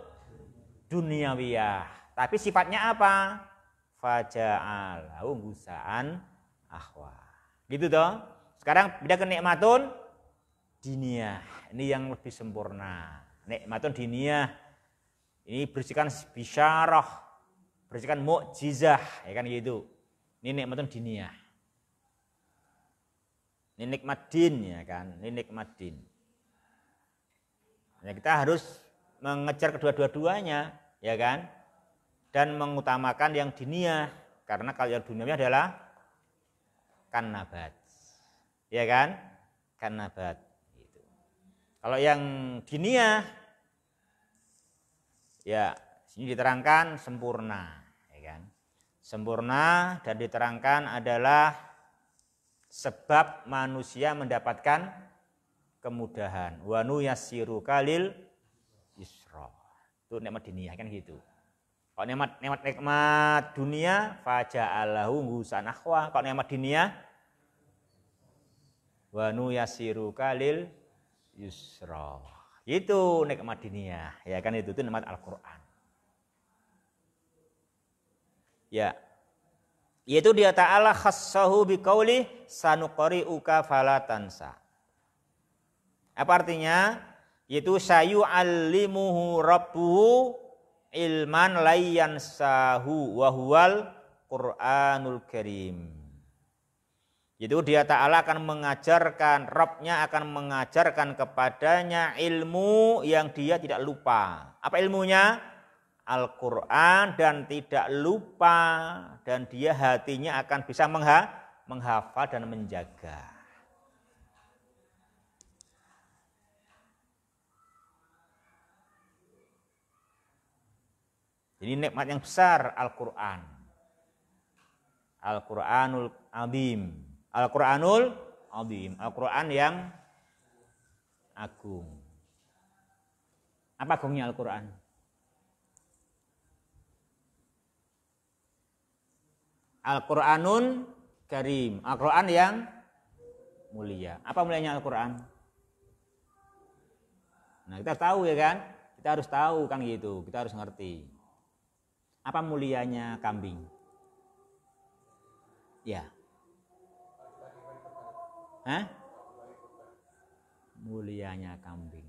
duniawiyah. Tapi sifatnya apa? Faja'alahu gusaan ahwa. Gitu toh. Sekarang beda ke nikmatun diniyah. Ini yang lebih sempurna. Nikmatun diniyah. Ini bersihkan bisyarah, bersihkan mukjizah, ya kan gitu. Ini nikmatun diniyah. Ini nikmat din ya kan, ini nikmat din. Ya, kita harus mengejar kedua-dua-duanya, ya kan? Dan mengutamakan yang diniyah karena kalau yang dunia adalah kanabat Ya kan? kanabat gitu. Kalau yang diniyah ya sini diterangkan sempurna, ya kan? Sempurna dan diterangkan adalah sebab manusia mendapatkan kemudahan. Wanu yasiru kalil isra. Itu nikmat dunia kan gitu. Kalau nikmat nikmat nikmat dunia faja'alahu husan akhwa. Kalau nikmat dunia wanu yasiru kalil yusra. Itu nikmat dunia, ya kan itu itu nikmat Al-Qur'an. Ya, yaitu dia ta'ala khassahu biqauli uka falatansa. Apa artinya? Yaitu sayu alimuhu rabbuhu ilman layan sahu wahual Quranul Karim. Yaitu dia Ta'ala akan mengajarkan, Rabbnya akan mengajarkan kepadanya ilmu yang dia tidak lupa. Apa ilmunya? Al-Quran dan tidak lupa dan dia hatinya akan bisa mengha menghafal dan menjaga. Jadi nikmat yang besar Al-Quran. Al-Quranul Azim. Al-Quranul Azim. Al-Quran yang agung. Apa agungnya Al-Quran? Al-Quranun Karim. Al-Quran yang mulia. Apa mulianya Al-Quran? Nah kita tahu ya kan? Kita harus tahu kan gitu. Kita harus ngerti. Apa mulianya kambing? Ya. Hah? Mulianya kambing.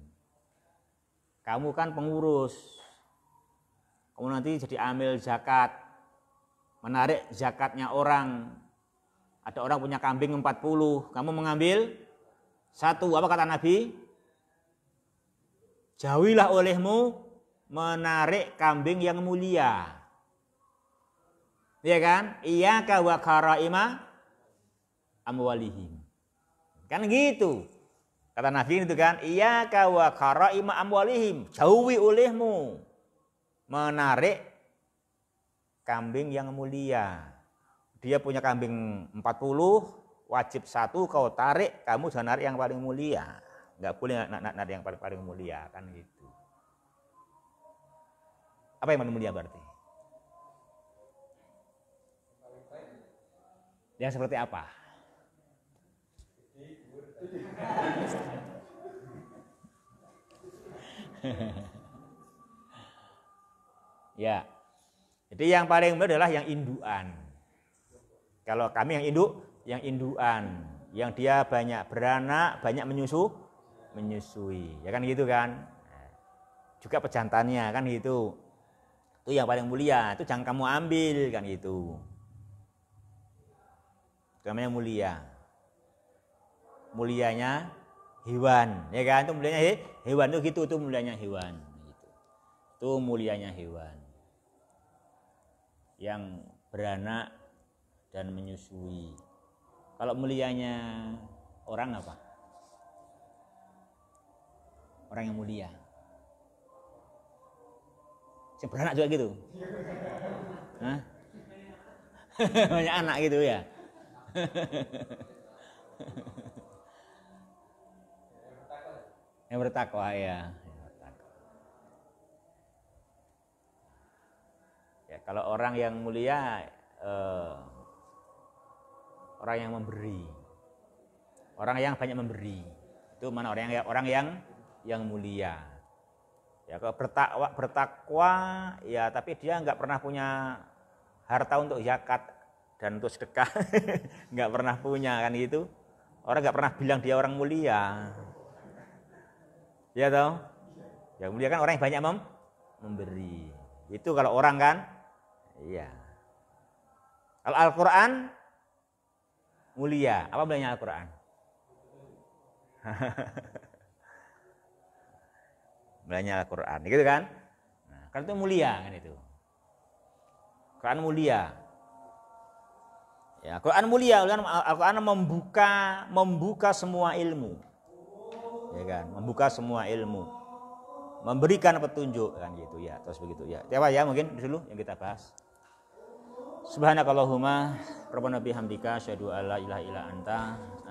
Kamu kan pengurus. Kamu nanti jadi amil zakat menarik zakatnya orang. Ada orang punya kambing 40, kamu mengambil satu. Apa kata Nabi? Jauhilah olehmu menarik kambing yang mulia. Iya kan? Iya wa karaima amwalihim. Kan gitu. Kata Nabi itu kan, iya kawakara ima amwalihim. Jauhi olehmu menarik kambing yang mulia. Dia punya kambing 40, wajib satu kau tarik, kamu jangan narik yang paling mulia. Enggak boleh nak-nak narik yang paling, paling mulia, kan gitu. Apa yang paling mulia berarti? Yang seperti apa? ya. Jadi yang paling benar adalah yang induan. Kalau kami yang induk, yang induan, yang dia banyak beranak, banyak menyusu, menyusui, ya kan gitu kan? Juga pejantannya kan gitu. Itu yang paling mulia, itu jangan kamu ambil kan gitu. Itu namanya mulia. Mulianya hewan, ya kan? Itu mulianya he, hewan itu gitu, itu mulianya hewan. Gitu. Itu mulianya hewan yang beranak dan menyusui. Kalau mulianya orang apa? Orang yang mulia. Yang beranak juga gitu. Hah? Banyak anak gitu ya. yang bertakwa ya. Kalau orang yang mulia eh, orang yang memberi. Orang yang banyak memberi. Itu mana orang yang orang yang yang mulia. Ya kalau bertakwa bertakwa ya tapi dia nggak pernah punya harta untuk zakat dan untuk sedekah nggak pernah punya kan gitu orang nggak pernah bilang dia orang mulia ya tau yang mulia kan orang yang banyak mem memberi itu kalau orang kan Iya. Kalau Al-Quran mulia. Apa bedanya Al-Quran? bedanya Al-Quran, gitu kan? Nah, kan itu mulia kan itu. Quran mulia. Ya, Quran mulia, Al-Quran membuka membuka semua ilmu. Ya kan? Membuka semua ilmu memberikan petunjuk kan gitu ya terus begitu ya apa ya mungkin dulu yang kita bahas Subhanakallahumma rabbana bihamdika asyhadu ala ilaha ila anta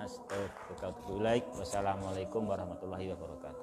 Astagfirullahaladzim Wassalamualaikum warahmatullahi wabarakatuh.